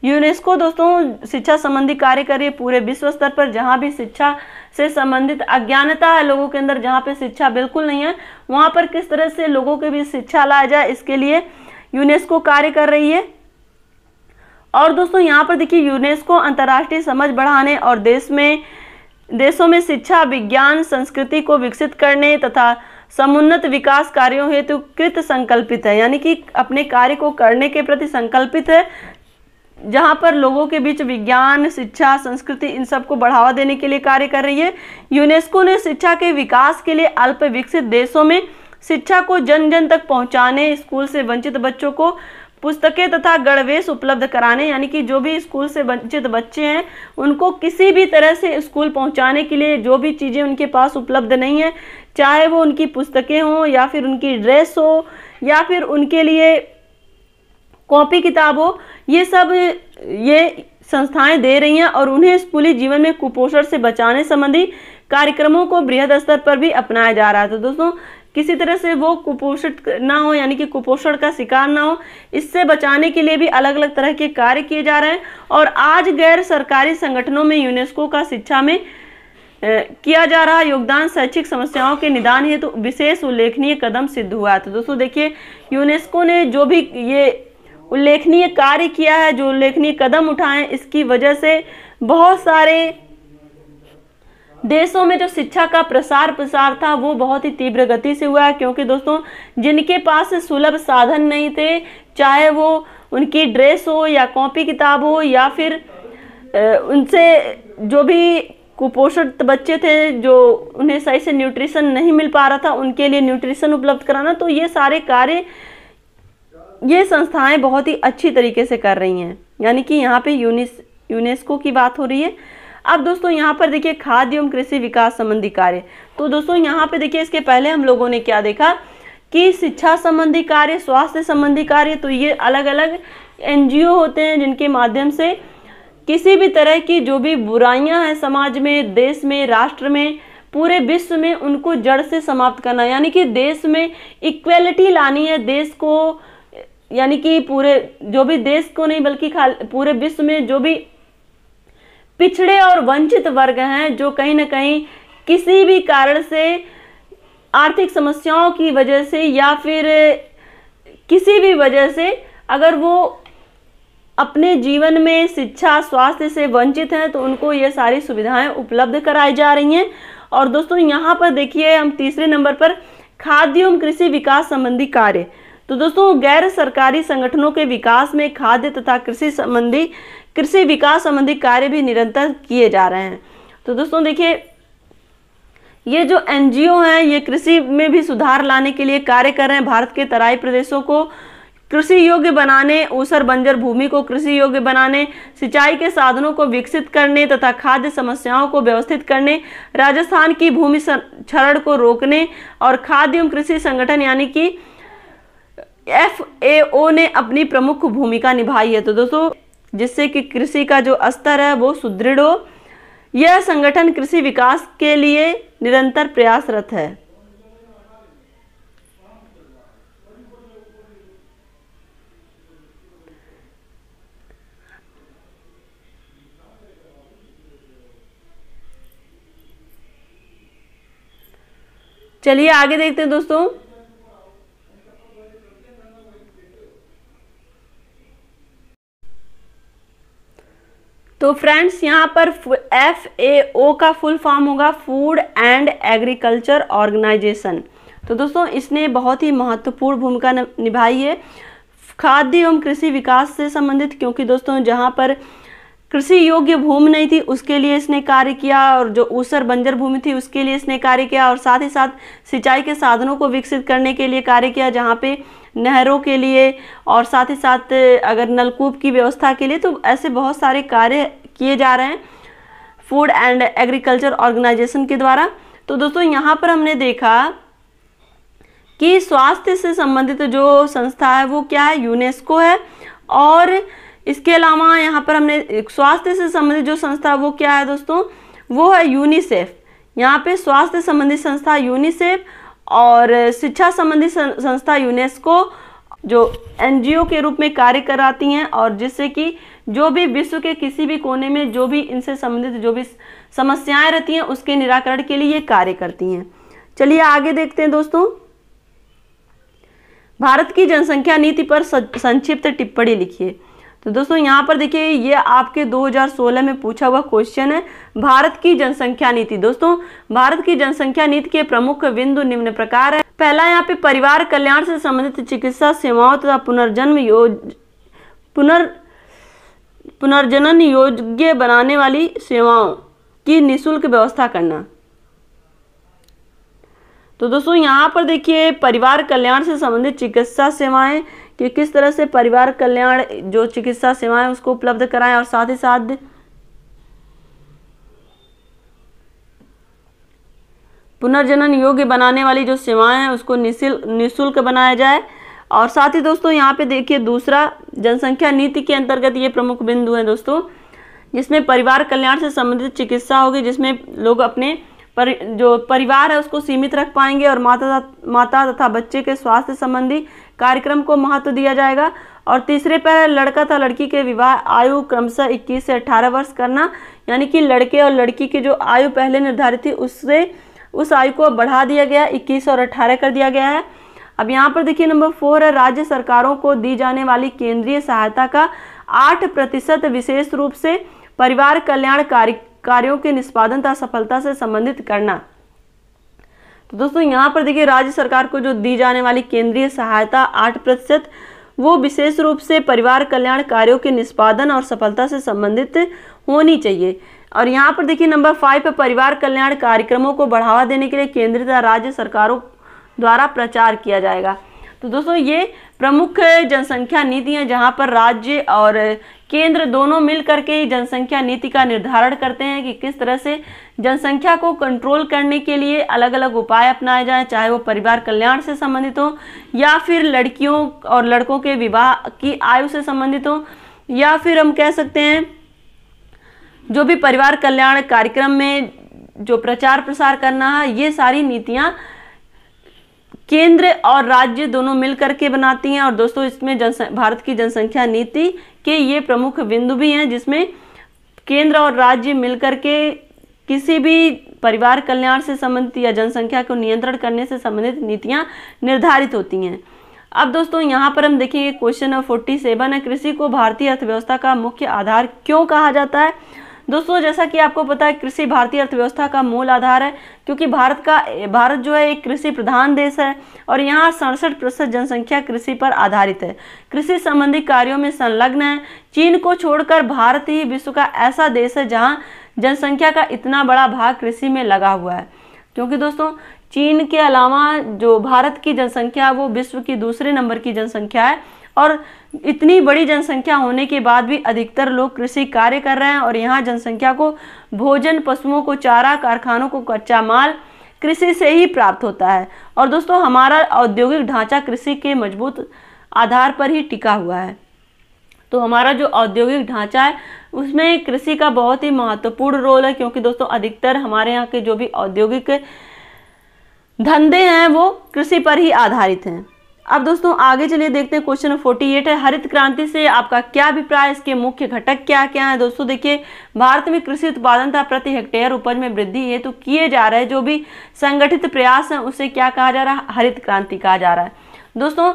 यूनेस्को दोस्तों शिक्षा संबंधी कार्य कर रही है पूरे विश्व स्तर पर जहाँ भी शिक्षा से संबंधित अज्ञानता है लोगों के अंदर जहाँ पे शिक्षा बिल्कुल नहीं है वहाँ पर किस तरह से लोगों के बीच शिक्षा लाया जाए इसके लिए यूनेस्को कार्य कर रही है और दोस्तों यहाँ पर देखिए यूनेस्को अंतर्राष्ट्रीय समझ बढ़ाने और देश में देशों में शिक्षा विज्ञान संस्कृति को विकसित करने तथा समुन्नत विकास कार्यों हेतु कृत संकल्पित है यानी कि अपने कार्य को करने के प्रति संकल्पित है जहाँ पर लोगों के बीच विज्ञान शिक्षा संस्कृति इन सब को बढ़ावा देने के लिए कार्य कर रही है यूनेस्को ने शिक्षा के विकास के लिए अल्प विकसित देशों में शिक्षा को जन जन तक पहुँचाने स्कूल से वंचित बच्चों को पुस्तकें तथा गणवेश उपलब्ध कराने यानी कि जो भी स्कूल से वंचित बच्चे हैं उनको किसी भी तरह से स्कूल पहुंचाने के लिए जो भी चीज़ें उनके पास उपलब्ध नहीं है चाहे वो उनकी पुस्तकें हों या फिर उनकी ड्रेस हो या फिर उनके लिए कॉपी किताब हो ये सब ये संस्थाएं दे रही हैं और उन्हें स्कूली जीवन में कुपोषण से बचाने संबंधी कार्यक्रमों को बृहद स्तर पर भी अपनाया जा रहा था तो दोस्तों किसी तरह से वो कुपोषित ना हो यानी कि कुपोषण का शिकार ना हो इससे बचाने के लिए भी अलग अलग तरह के कार्य किए जा रहे हैं और आज गैर सरकारी संगठनों में यूनेस्को का शिक्षा में किया जा रहा योगदान शैक्षिक समस्याओं के निदान हेतु तो विशेष उल्लेखनीय कदम सिद्ध हुआ था तो दोस्तों देखिए यूनेस्को ने जो भी ये उल्लेखनीय कार्य किया है जो उल्लेखनीय कदम उठाए इसकी वजह से बहुत सारे देशों में जो शिक्षा का प्रसार प्रसार था वो बहुत ही तीव्र गति से हुआ है क्योंकि दोस्तों जिनके पास सुलभ साधन नहीं थे चाहे वो उनकी ड्रेस हो या कॉपी किताब हो या फिर उनसे जो भी कुपोषित बच्चे थे जो उन्हें सही से न्यूट्रिशन नहीं मिल पा रहा था उनके लिए न्यूट्रिशन उपलब्ध कराना तो ये सारे कार्य ये संस्थाएं बहुत ही अच्छी तरीके से कर रही हैं यानी कि यहाँ पे यूनिस यूनेस्को की बात हो रही है अब दोस्तों यहाँ पर देखिए खाद्य एवं कृषि विकास संबंधी कार्य तो दोस्तों यहाँ पे देखिए इसके पहले हम लोगों ने क्या देखा कि शिक्षा संबंधी कार्य स्वास्थ्य संबंधी कार्य तो ये अलग अलग एन होते हैं जिनके माध्यम से किसी भी तरह की जो भी बुराइयाँ हैं समाज में देश में राष्ट्र में पूरे विश्व में उनको जड़ से समाप्त करना यानी कि देश में इक्वेलिटी लानी है देश को यानी कि पूरे जो भी देश को नहीं बल्कि पूरे विश्व में जो भी पिछड़े और वंचित वर्ग हैं जो कहीं ना कहीं किसी भी कारण से आर्थिक समस्याओं की वजह से या फिर किसी भी वजह से अगर वो अपने जीवन में शिक्षा स्वास्थ्य से वंचित हैं तो उनको ये सारी सुविधाएं उपलब्ध कराई जा रही हैं और दोस्तों यहाँ पर देखिए हम तीसरे नंबर पर खाद्य एवं कृषि विकास संबंधी कार्य तो दोस्तों गैर सरकारी संगठनों के विकास में खाद्य तथा कृषि संबंधी कृषि विकास संबंधी कार्य भी निरंतर किए जा रहे हैं तो दोस्तों देखिए ये जो एनजीओ हैं ये कृषि में भी सुधार लाने के लिए कार्य कर रहे हैं भारत के तराई प्रदेशों को कृषि योग्य बनाने ऊसर बंजर भूमि को कृषि योग्य बनाने सिंचाई के साधनों को विकसित करने तथा खाद्य समस्याओं को व्यवस्थित करने राजस्थान की भूमि क्षरण को रोकने और खाद्य एवं कृषि संगठन यानी कि एफ ए ओ ने अपनी प्रमुख भूमिका निभाई है तो दोस्तों जिससे कि कृषि का जो स्तर है वो सुदृढ़ हो यह संगठन कृषि विकास के लिए निरंतर प्रयासरत है चलिए आगे देखते हैं दोस्तों तो फ्रेंड्स यहाँ पर एफ ए ओ का फुल फॉर्म होगा फूड एंड एग्रीकल्चर ऑर्गेनाइजेशन तो दोस्तों इसने बहुत ही महत्वपूर्ण भूमिका निभाई है खाद्य एवं कृषि विकास से संबंधित क्योंकि दोस्तों जहाँ पर कृषि योग्य भूमि नहीं थी उसके लिए इसने कार्य किया और जो ऊसर बंजर भूमि थी उसके लिए इसने कार्य किया और साथ ही साथ सिंचाई के साधनों को विकसित करने के लिए कार्य किया जहाँ पे नहरों के लिए और साथ ही साथ अगर नलकूप की व्यवस्था के लिए तो ऐसे बहुत सारे कार्य किए जा रहे हैं फूड एंड एग्रीकल्चर ऑर्गेनाइजेशन के द्वारा तो दोस्तों यहाँ पर हमने देखा कि स्वास्थ्य से संबंधित जो संस्था है वो क्या है यूनेस्को है और इसके अलावा यहाँ पर हमने स्वास्थ्य से संबंधित जो संस्था है वो क्या है दोस्तों वो है यूनिसेफ यहाँ पे स्वास्थ्य संबंधित संस्था यूनिसेफ और शिक्षा संबंधी संस्था यूनेस्को जो एनजीओ के रूप में कार्य कराती हैं और जिससे कि जो भी विश्व के किसी भी कोने में जो भी इनसे संबंधित जो भी समस्याएं रहती हैं उसके निराकरण के लिए ये कार्य करती हैं चलिए आगे देखते हैं दोस्तों भारत की जनसंख्या नीति पर संक्षिप्त टिप्पणी लिखिए तो दोस्तों यहाँ पर देखिए ये आपके 2016 में पूछा हुआ क्वेश्चन है भारत की जनसंख्या नीति दोस्तों भारत की जनसंख्या नीति के प्रमुख बिंदु निम्न प्रकार है पहला यहाँ पे परिवार कल्याण से संबंधित चिकित्सा सेवाओं तथा पुनर्जन्म योज पुनर् पुनर्जनन योग्य बनाने वाली सेवाओं की निःशुल्क व्यवस्था करना तो दोस्तों यहाँ पर देखिए परिवार कल्याण से संबंधित चिकित्सा सेवाएं कि किस तरह से परिवार कल्याण जो चिकित्सा सेवाएं उसको उपलब्ध कराएं और साथ ही साथ पुनर्जनन योग्य बनाने वाली जो सेवाएं हैं उसको निशुल्क बनाया जाए और साथ ही दोस्तों यहाँ पे देखिए दूसरा जनसंख्या नीति के अंतर्गत ये प्रमुख बिंदु है दोस्तों जिसमें परिवार कल्याण से संबंधित चिकित्सा होगी जिसमें लोग अपने पर जो परिवार है उसको सीमित रख पाएंगे और माता माता तथा बच्चे के स्वास्थ्य संबंधी कार्यक्रम को महत्व दिया जाएगा और तीसरे पर लड़का तथा लड़की के विवाह आयु क्रमशः 21 से 18 वर्ष करना यानी कि लड़के और लड़की की जो आयु पहले निर्धारित थी उससे उस आयु को बढ़ा दिया गया 21 और 18 कर दिया गया है अब यहाँ पर देखिए नंबर फोर है राज्य सरकारों को दी जाने वाली केंद्रीय सहायता का आठ प्रतिशत विशेष रूप से परिवार कल्याण कार्य कार्यों के निष्पादन तथा सफलता से संबंधित करना तो दोस्तों यहाँ पर देखिए राज्य सरकार को जो दी जाने वाली केंद्रीय सहायता आठ प्रतिशत वो विशेष रूप से परिवार कल्याण कार्यों के निष्पादन और सफलता से संबंधित होनी चाहिए और यहाँ पर देखिए नंबर फाइव पर परिवार कल्याण कार्यक्रमों को बढ़ावा देने के लिए केंद्र तथा राज्य सरकारों द्वारा प्रचार किया जाएगा तो दोस्तों ये प्रमुख जनसंख्या है जहां पर राज्य और केंद्र दोनों मिल करके जनसंख्या नीति का निर्धारण करते हैं कि किस तरह से जनसंख्या को कंट्रोल करने के लिए अलग अलग उपाय अपनाए जाएं चाहे वो परिवार कल्याण से संबंधित हो या फिर लड़कियों और लड़कों के विवाह की आयु से संबंधित हो या फिर हम कह सकते हैं जो भी परिवार कल्याण कार्यक्रम में जो प्रचार प्रसार करना है ये सारी नीतियाँ केंद्र और राज्य दोनों मिल करके बनाती हैं और दोस्तों इसमें जन भारत की जनसंख्या नीति के ये प्रमुख बिंदु भी हैं जिसमें केंद्र और राज्य मिलकर के किसी भी परिवार कल्याण से संबंधित या जनसंख्या को नियंत्रण करने से संबंधित नीतियाँ निर्धारित होती हैं अब दोस्तों यहाँ पर हम देखेंगे क्वेश्चन नंबर फोर्टी सेवन है कृषि को भारतीय अर्थव्यवस्था का मुख्य आधार क्यों कहा जाता है दोस्तों जैसा कि आपको पता है कृषि भारतीय अर्थव्यवस्था का मूल आधार है क्योंकि भारत का भारत जो है एक कृषि प्रधान देश है और यहाँ सड़सठ प्रतिशत जनसंख्या कृषि पर आधारित है कृषि संबंधी कार्यों में संलग्न है चीन को छोड़कर भारत ही विश्व का ऐसा देश है जहाँ जनसंख्या का इतना बड़ा भाग कृषि में लगा हुआ है क्योंकि दोस्तों चीन के अलावा जो भारत की जनसंख्या है वो विश्व की दूसरे नंबर की जनसंख्या है और इतनी बड़ी जनसंख्या होने के बाद भी अधिकतर लोग कृषि कार्य कर रहे हैं और यहाँ जनसंख्या को भोजन पशुओं को चारा कारखानों को कच्चा माल कृषि से ही प्राप्त होता है और दोस्तों हमारा औद्योगिक ढांचा कृषि के मजबूत आधार पर ही टिका हुआ है तो हमारा जो औद्योगिक ढांचा है उसमें कृषि का बहुत ही महत्वपूर्ण रोल है क्योंकि दोस्तों अधिकतर हमारे यहाँ के जो भी औद्योगिक धंधे हैं वो कृषि पर ही आधारित हैं अब दोस्तों आगे चलिए देखते हैं क्वेश्चन फोर्टी एट है हरित क्रांति से आपका क्या अभिप्राय इसके मुख्य घटक क्या क्या है दोस्तों देखिए भारत में कृषि उत्पादन तथा प्रति हेक्टेयर उपज में वृद्धि है तो किए जा रहे जो भी संगठित प्रयास हैं उसे क्या कहा जा रहा है हरित क्रांति कहा जा रहा है दोस्तों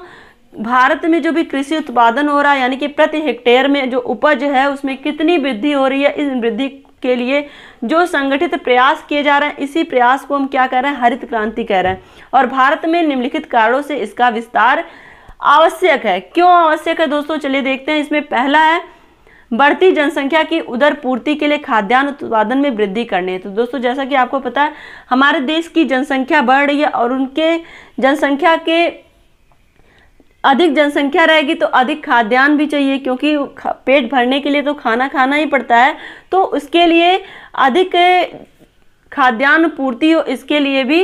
भारत में जो भी कृषि उत्पादन हो रहा है यानी कि प्रति हेक्टेयर में जो उपज है उसमें कितनी वृद्धि हो रही है इस वृद्धि के लिए जो संगठित प्रयास किए जा रहे हैं इसी प्रयास को हम क्या कह रहे हैं हरित क्रांति कह रहे हैं और भारत में निम्नलिखित कारणों से इसका विस्तार आवश्यक है क्यों आवश्यक है दोस्तों चलिए देखते हैं इसमें पहला है बढ़ती जनसंख्या की उधर पूर्ति के लिए खाद्यान्न उत्पादन में वृद्धि करनी है तो दोस्तों जैसा कि आपको पता है हमारे देश की जनसंख्या बढ़ रही है और उनके जनसंख्या के अधिक जनसंख्या रहेगी तो अधिक खाद्यान्न भी चाहिए क्योंकि पेट भरने के लिए तो खाना खाना ही पड़ता है तो उसके लिए अधिक खाद्यान्न पूर्ति हो इसके लिए भी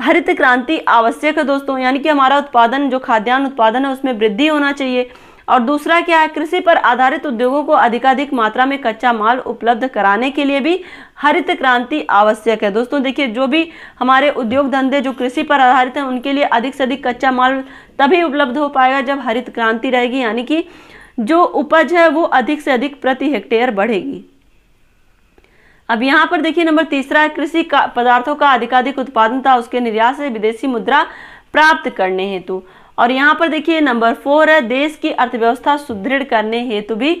हरित क्रांति आवश्यक है दोस्तों यानी कि हमारा उत्पादन जो खाद्यान्न उत्पादन है उसमें वृद्धि होना चाहिए और दूसरा क्या है कृषि पर आधारित उद्योगों को अधिकाधिक मात्रा में कच्चा माल उपलब्ध कराने के लिए भी हरित क्रांति आवश्यक है दोस्तों देखिए जो भी हमारे उद्योग धंधे जो कृषि पर आधारित हैं उनके लिए अधिक से अधिक कच्चा माल तभी उपलब्ध हो पाएगा जब हरित क्रांति रहेगी यानी कि जो उपज है वो अधिक से अधिक प्रति हेक्टेयर बढ़ेगी अब यहाँ पर देखिए नंबर तीसरा कृषि पदार्थों का अधिकाधिक उत्पादन था उसके निर्यात से विदेशी मुद्रा प्राप्त करने हेतु और यहाँ पर देखिए नंबर फोर है देश की अर्थव्यवस्था सुदृढ़ करने हेतु भी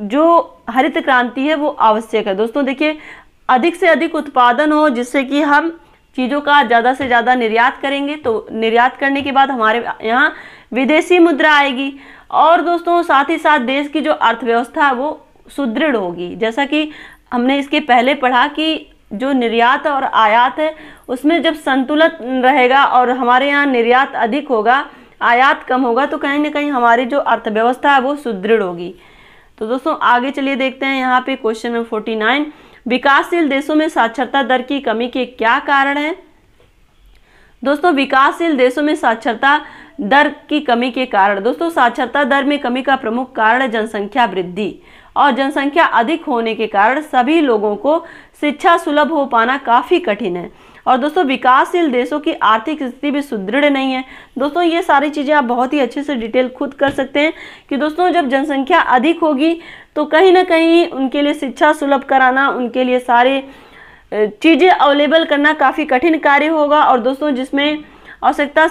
जो हरित क्रांति है वो आवश्यक है दोस्तों देखिए अधिक से अधिक उत्पादन हो जिससे कि हम चीज़ों का ज़्यादा से ज़्यादा निर्यात करेंगे तो निर्यात करने के बाद हमारे यहाँ विदेशी मुद्रा आएगी और दोस्तों साथ ही साथ देश की जो अर्थव्यवस्था है वो सुदृढ़ होगी जैसा कि हमने इसके पहले पढ़ा कि जो निर्यात और आयात है उसमें जब संतुलन रहेगा और हमारे यहाँ निर्यात अधिक होगा आयात कम होगा तो कहीं ना कहीं हमारी जो अर्थव्यवस्था है वो सुदृढ़ होगी तो दोस्तों आगे चलिए देखते हैं यहाँ पे क्वेश्चन नंबर फोर्टी नाइन विकासशील देशों में साक्षरता दर की कमी के क्या कारण हैं दोस्तों विकासशील देशों में साक्षरता दर की कमी के कारण दोस्तों साक्षरता दर में कमी का प्रमुख कारण है जनसंख्या वृद्धि और जनसंख्या अधिक होने के कारण सभी लोगों को शिक्षा सुलभ हो पाना काफ़ी कठिन है और दोस्तों विकासशील देशों की आर्थिक स्थिति भी सुदृढ़ नहीं है दोस्तों ये सारी चीज़ें आप बहुत ही अच्छे से डिटेल खुद कर सकते हैं कि दोस्तों जब जनसंख्या अधिक होगी तो कहीं ना कहीं उनके लिए शिक्षा सुलभ कराना उनके लिए सारे चीज़ें अवेलेबल करना काफ़ी कठिन कार्य होगा और दोस्तों जिसमें आवश्यकता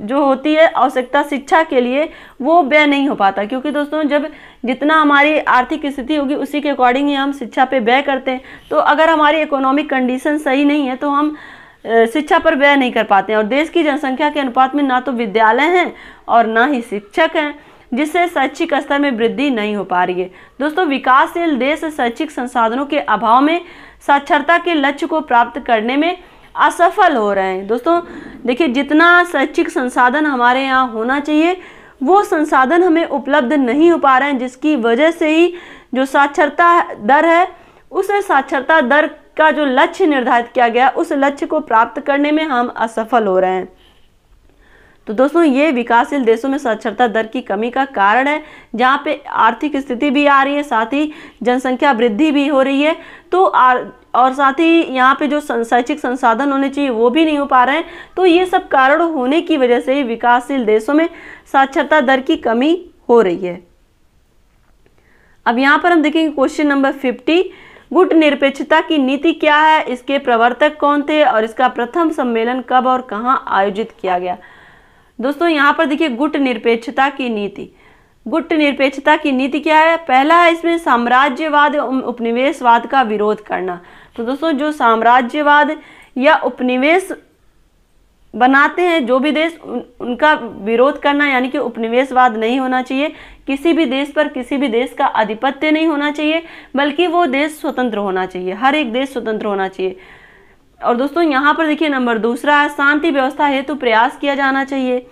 जो होती है आवश्यकता शिक्षा के लिए वो व्यय नहीं हो पाता क्योंकि दोस्तों जब जितना हमारी आर्थिक स्थिति होगी उसी के अकॉर्डिंग ही हम शिक्षा पे व्यय करते हैं तो अगर हमारी इकोनॉमिक कंडीशन सही नहीं है तो हम शिक्षा पर व्यय नहीं कर पाते हैं और देश की जनसंख्या के अनुपात में ना तो विद्यालय हैं और ना ही शिक्षक हैं जिससे शैक्षिक स्तर में वृद्धि नहीं हो पा रही है दोस्तों विकासशील देश शैक्षिक संसाधनों के अभाव में साक्षरता के लक्ष्य को प्राप्त करने में असफल हो रहे हैं दोस्तों देखिए जितना शैक्षिक संसाधन हमारे यहाँ होना चाहिए वो संसाधन हमें उपलब्ध नहीं हो पा रहे हैं जिसकी वजह से ही जो साक्षरता दर है उस साक्षरता दर का जो लक्ष्य निर्धारित किया गया उस लक्ष्य को प्राप्त करने में हम असफल हो रहे हैं तो दोस्तों ये विकासशील देशों में साक्षरता दर की कमी का कारण है जहाँ पे आर्थिक स्थिति भी आ रही है साथ ही जनसंख्या वृद्धि भी हो रही है तो और साथ ही यहाँ पे जो शैक्षिक संसाधन होने चाहिए वो भी नहीं हो पा रहे हैं तो ये सब कारण होने की वजह से विकासशील देशों में साक्षरता दर की कमी हो रही है अब यहाँ पर हम देखेंगे क्वेश्चन नंबर फिफ्टी गुट निरपेक्षता की नीति क्या है इसके प्रवर्तक कौन थे और इसका प्रथम सम्मेलन कब और कहाँ आयोजित किया गया दोस्तों यहाँ पर देखिए गुट निरपेक्षता की नीति गुट निरपेक्षता की नीति क्या है पहला है इसमें साम्राज्यवाद उपनिवेशवाद का विरोध करना तो दोस्तों जो साम्राज्यवाद या उपनिवेश बनाते हैं जो भी देश उन, उनका विरोध करना यानी कि उपनिवेशवाद नहीं होना चाहिए किसी भी देश पर किसी भी देश का आधिपत्य नहीं होना चाहिए बल्कि वो देश स्वतंत्र होना चाहिए हर एक देश स्वतंत्र होना चाहिए और दोस्तों यहाँ पर देखिए नंबर दूसरा है शांति व्यवस्था हेतु तो प्रयास किया जाना चाहिए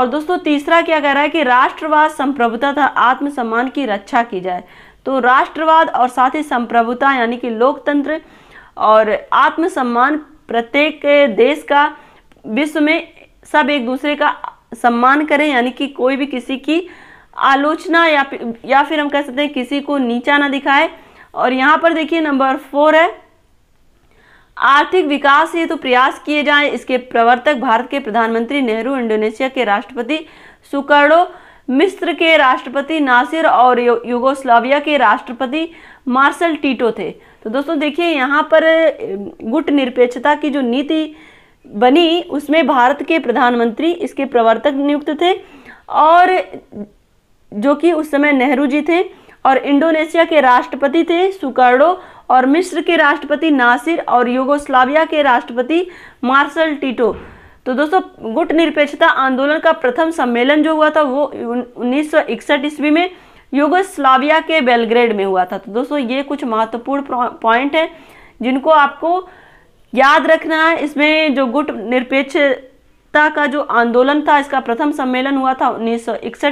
और दोस्तों तीसरा क्या कह रहा है कि राष्ट्रवाद संप्रभुता तथा आत्मसम्मान की रक्षा की जाए तो राष्ट्रवाद और साथ ही संप्रभुता यानी कि लोकतंत्र और आत्मसम्मान प्रत्येक देश का विश्व में सब एक दूसरे का सम्मान करें यानी कि कोई भी किसी की आलोचना या या फिर हम कह सकते हैं किसी को नीचा ना दिखाए और यहाँ पर देखिए नंबर फोर है आर्थिक विकास ये तो प्रयास किए जाएं इसके प्रवर्तक भारत के प्रधानमंत्री नेहरू इंडोनेशिया के राष्ट्रपति सुकर्णो मिस्र के राष्ट्रपति नासिर और यूगोस्लाविया के राष्ट्रपति मार्शल टीटो थे तो दोस्तों देखिए यहाँ पर गुट निरपेक्षता की जो नीति बनी उसमें भारत के प्रधानमंत्री इसके प्रवर्तक नियुक्त थे और जो कि उस समय नेहरू जी थे और इंडोनेशिया के राष्ट्रपति थे सुकार्डो और मिस्र के राष्ट्रपति नासिर और यूगोस्लाविया के राष्ट्रपति मार्शल टीटो तो दोस्तों गुट निरपेक्षता आंदोलन का प्रथम सम्मेलन जो हुआ था वो उन्नीस ईस्वी में युगोस्लाविया के बेलग्रेड में हुआ था तो दोस्तों ये कुछ महत्वपूर्ण पॉइंट है जिनको आपको याद रखना है इसमें जो गुट निरपेक्षता का जो आंदोलन था इसका प्रथम सम्मेलन हुआ था उन्नीस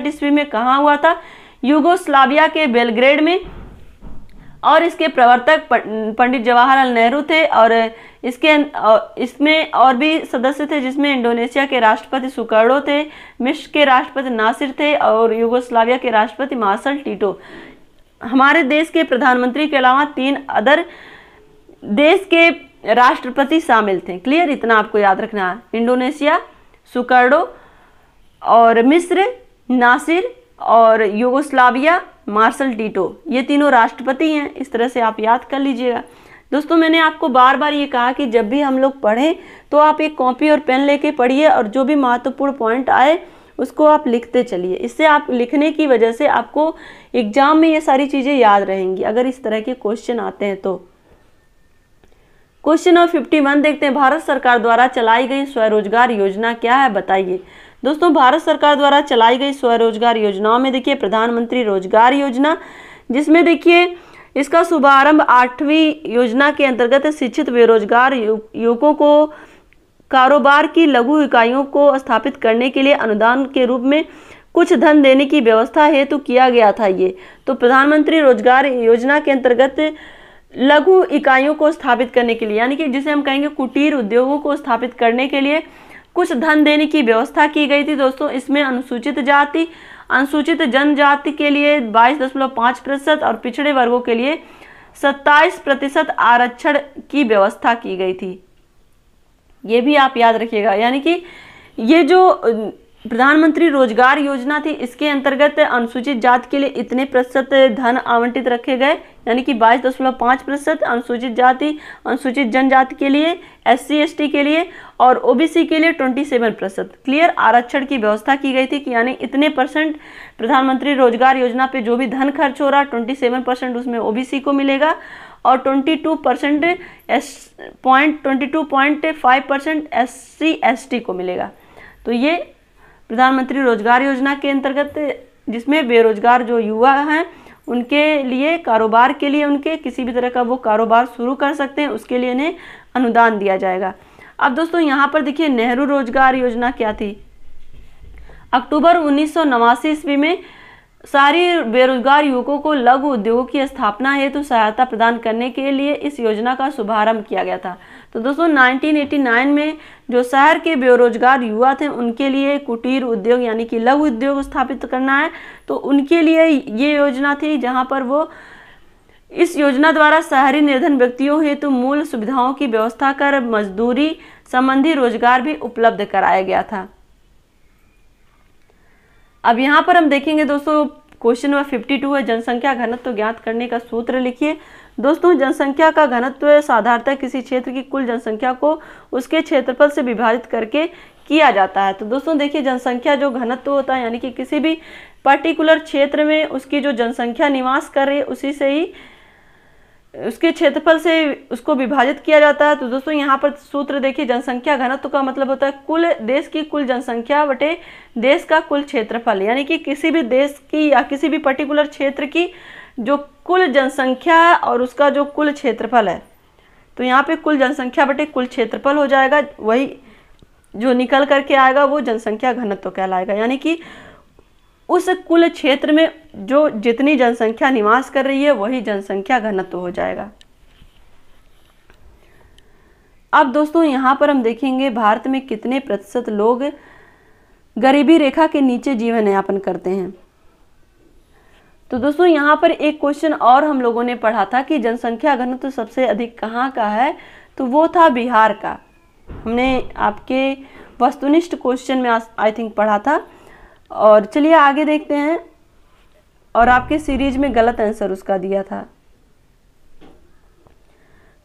ईस्वी में कहाँ हुआ था युगोस्लाविया के बेलग्रेड में और इसके प्रवर्तक पंडित जवाहरलाल नेहरू थे और इसके इसमें और भी सदस्य थे जिसमें इंडोनेशिया के राष्ट्रपति सुकर्डो थे मिश्र के राष्ट्रपति नासिर थे और युगोस्लाविया के राष्ट्रपति मार्सल टीटो हमारे देश के प्रधानमंत्री के अलावा तीन अदर देश के राष्ट्रपति शामिल थे क्लियर इतना आपको याद रखना है इंडोनेशिया सुकर्डो और मिस्र नासिर और युगोस्लाविया मार्सल टीटो ये तीनों राष्ट्रपति हैं इस तरह से आप याद कर लीजिएगा दोस्तों मैंने आपको बार बार ये कहा कि जब भी हम लोग पढ़ें तो आप एक कॉपी और पेन लेके पढ़िए और जो भी महत्वपूर्ण पॉइंट आए उसको आप लिखते चलिए इससे आप लिखने की वजह से आपको एग्जाम में ये सारी चीज़ें याद रहेंगी अगर इस तरह के क्वेश्चन आते हैं तो क्वेश्चन नंबर फिफ्टी वन देखते हैं भारत सरकार द्वारा चलाई गई स्वरोजगार योजना क्या है बताइए दोस्तों भारत सरकार द्वारा चलाई गई स्वरोजगार योजनाओं में देखिए प्रधानमंत्री रोजगार योजना जिसमें देखिए इसका शुभारंभ आठवीं योजना के अंतर्गत शिक्षित बेरोजगार युवकों को कारोबार की लघु इकाइयों को स्थापित करने के लिए अनुदान के रूप में कुछ धन देने की व्यवस्था हेतु तो किया गया था ये तो प्रधानमंत्री रोजगार योजना के अंतर्गत लघु इकाइयों को स्थापित करने के लिए यानी कि जिसे हम कहेंगे कुटीर उद्योगों को स्थापित करने के लिए कुछ धन देने की व्यवस्था की गई थी दोस्तों इसमें अनुसूचित जाति अनुसूचित जनजाति के लिए बाईस दशमलव पाँच प्रतिशत और पिछड़े वर्गों के लिए सत्ताईस प्रतिशत आरक्षण की व्यवस्था की गई थी ये भी आप याद रखिएगा यानी कि ये जो प्रधानमंत्री रोजगार योजना थी इसके अंतर्गत अनुसूचित जाति के लिए इतने प्रतिशत धन आवंटित रखे गए यानी कि बाईस दशमलव पाँच प्रतिशत अनुसूचित जाति अनुसूचित जनजाति के लिए एस सी के लिए और ओबीसी के लिए ट्वेंटी सेवन प्रतिशत क्लियर आरक्षण की व्यवस्था की गई थी कि यानी इतने परसेंट प्रधानमंत्री रोजगार योजना पे जो भी धन खर्च हो रहा ट्वेंटी सेवन परसेंट उसमें ओ को मिलेगा और twenty two percent S point twenty two point five percent S C S T को मिलेगा तो ये प्रधानमंत्री रोजगार योजना के अंतर्गत जिसमें बेरोजगार जो युवा हैं उनके लिए कारोबार के लिए उनके किसी भी तरह का वो कारोबार शुरू कर सकते हैं उसके लिए इन्हें अनुदान दिया जाएगा अब दोस्तों यहाँ पर देखिए नेहरू रोजगार योजना क्या थी अक्टूबर उन्नीस ईस्वी में सारी बेरोजगार युवकों को लघु उद्योगों की स्थापना हेतु सहायता प्रदान करने के लिए इस योजना का शुभारंभ किया गया था तो दोस्तों 1989 में जो शहर के बेरोजगार युवा थे उनके लिए कुटीर उद्योग यानी कि लघु उद्योग स्थापित करना है तो उनके लिए ये योजना थी जहाँ पर वो इस योजना द्वारा शहरी निर्धन व्यक्तियों हेतु तो मूल सुविधाओं की व्यवस्था कर मजदूरी संबंधी रोजगार भी उपलब्ध कराया गया था अब यहाँ पर हम देखेंगे दोस्तों क्वेश्चन नंबर 52 है जनसंख्या घनत्व तो ज्ञात करने का सूत्र लिखिए दोस्तों जनसंख्या का घनत्व साधारणतः किसी क्षेत्र की कुल जनसंख्या को उसके क्षेत्रफल से विभाजित करके किया जाता है तो दोस्तों देखिए जनसंख्या जो घनत्व होता है यानी कि किसी भी पर्टिकुलर क्षेत्र में उसकी जो जनसंख्या निवास कर रही है उसी से ही उसके क्षेत्रफल से उसको विभाजित किया जाता है तो दोस्तों यहाँ पर सूत्र देखिए जनसंख्या घनत्व का मतलब होता है कुल देश की कुल जनसंख्या बटे देश का कुल क्षेत्रफल यानी कि किसी भी देश की या किसी भी पर्टिकुलर क्षेत्र की जो कुल जनसंख्या है और उसका जो कुल क्षेत्रफल है तो यहाँ पे कुल जनसंख्या बटे कुल क्षेत्रफल हो जाएगा वही जो निकल करके आएगा वो जनसंख्या घनत्व कहलाएगा यानी कि उस कुल क्षेत्र में जो जितनी जनसंख्या निवास कर रही है वही जनसंख्या घनत्व हो जाएगा अब दोस्तों यहाँ पर हम देखेंगे भारत में कितने प्रतिशत लोग गरीबी रेखा के नीचे जीवन यापन करते हैं तो दोस्तों यहाँ पर एक क्वेश्चन और हम लोगों ने पढ़ा था कि जनसंख्या घनत्व तो सबसे अधिक कहाँ का है तो वो था बिहार का हमने आपके वस्तुनिष्ठ क्वेश्चन में आई थिंक पढ़ा था और चलिए आगे देखते हैं और आपके सीरीज में गलत आंसर उसका दिया था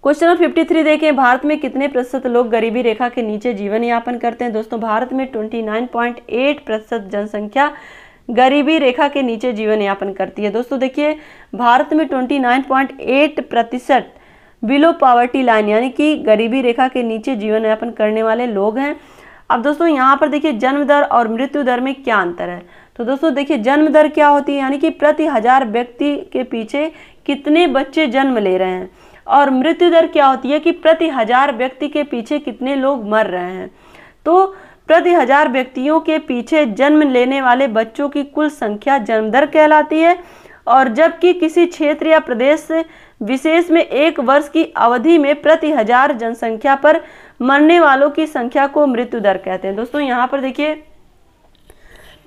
क्वेश्चन नंबर फिफ्टी थ्री देखें भारत में कितने प्रतिशत लोग गरीबी रेखा के नीचे जीवन यापन करते हैं दोस्तों भारत में ट्वेंटी नाइन पॉइंट एट प्रतिशत जनसंख्या गरीबी रेखा के नीचे जीवन यापन करती है दोस्तों देखिए भारत में 29.8 प्रतिशत बिलो पावर्टी लाइन यानी कि गरीबी रेखा के नीचे जीवन यापन करने वाले लोग हैं अब दोस्तों यहाँ पर देखिए जन्म दर और मृत्यु दर में क्या अंतर है तो दोस्तों देखिए जन्म दर क्या होती है यानी कि प्रति हजार व्यक्ति के पीछे कितने बच्चे जन्म ले रहे हैं और मृत्यु दर क्या होती है कि प्रति हजार व्यक्ति के पीछे कितने लोग मर रहे हैं तो प्रति हजार व्यक्तियों के पीछे जन्म लेने वाले बच्चों की कुल संख्या जन्मदर कहलाती है और जबकि किसी क्षेत्र या प्रदेश विशेष में एक वर्ष की अवधि में प्रति हजार जनसंख्या पर मरने वालों की संख्या को मृत्यु दर कहते हैं दोस्तों यहाँ पर देखिए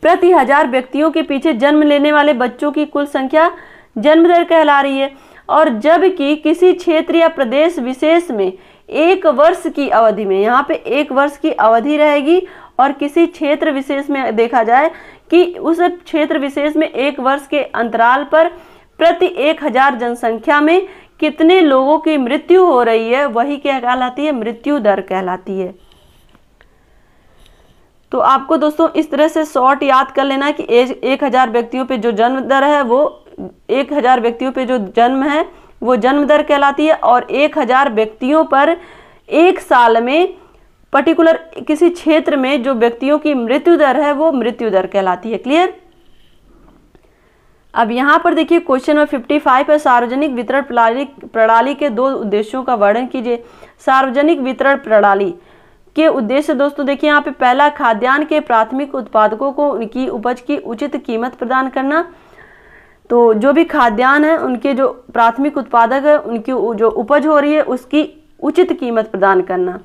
प्रति हजार व्यक्तियों के पीछे जन्म लेने वाले बच्चों की कुल संख्या जन्म दर कहला रही है और जबकि किसी क्षेत्र या प्रदेश विशेष में एक वर्ष की अवधि में यहाँ पे एक वर्ष की अवधि रहेगी और किसी क्षेत्र विशेष में देखा जाए कि उस क्षेत्र विशेष में एक वर्ष के अंतराल पर प्रति एक हजार जनसंख्या में कितने लोगों की मृत्यु हो रही है वही क्या कहलाती है मृत्यु दर कहलाती है तो आपको दोस्तों इस तरह से शॉर्ट याद कर लेना कि एक हजार व्यक्तियों पे जो जन्म दर है वो एक हजार व्यक्तियों पे जो जन्म है वो जन्म दर कहलाती है और एक हज़ार व्यक्तियों पर एक साल में पर्टिकुलर किसी क्षेत्र में जो व्यक्तियों की मृत्यु दर है वो मृत्यु दर कहलाती है क्लियर अब यहाँ पर देखिए क्वेश्चन नंबर 55 फाइव है सार्वजनिक वितरण प्रणाली प्रणाली के दो उद्देश्यों का वर्णन कीजिए सार्वजनिक वितरण प्रणाली के उद्देश्य दोस्तों देखिए यहाँ पे पहला खाद्यान्न के प्राथमिक उत्पादकों को उनकी उपज की उचित कीमत प्रदान करना तो जो भी खाद्यान्न है उनके जो प्राथमिक उत्पादक है उनकी जो उपज हो रही है उसकी उचित कीमत प्रदान करना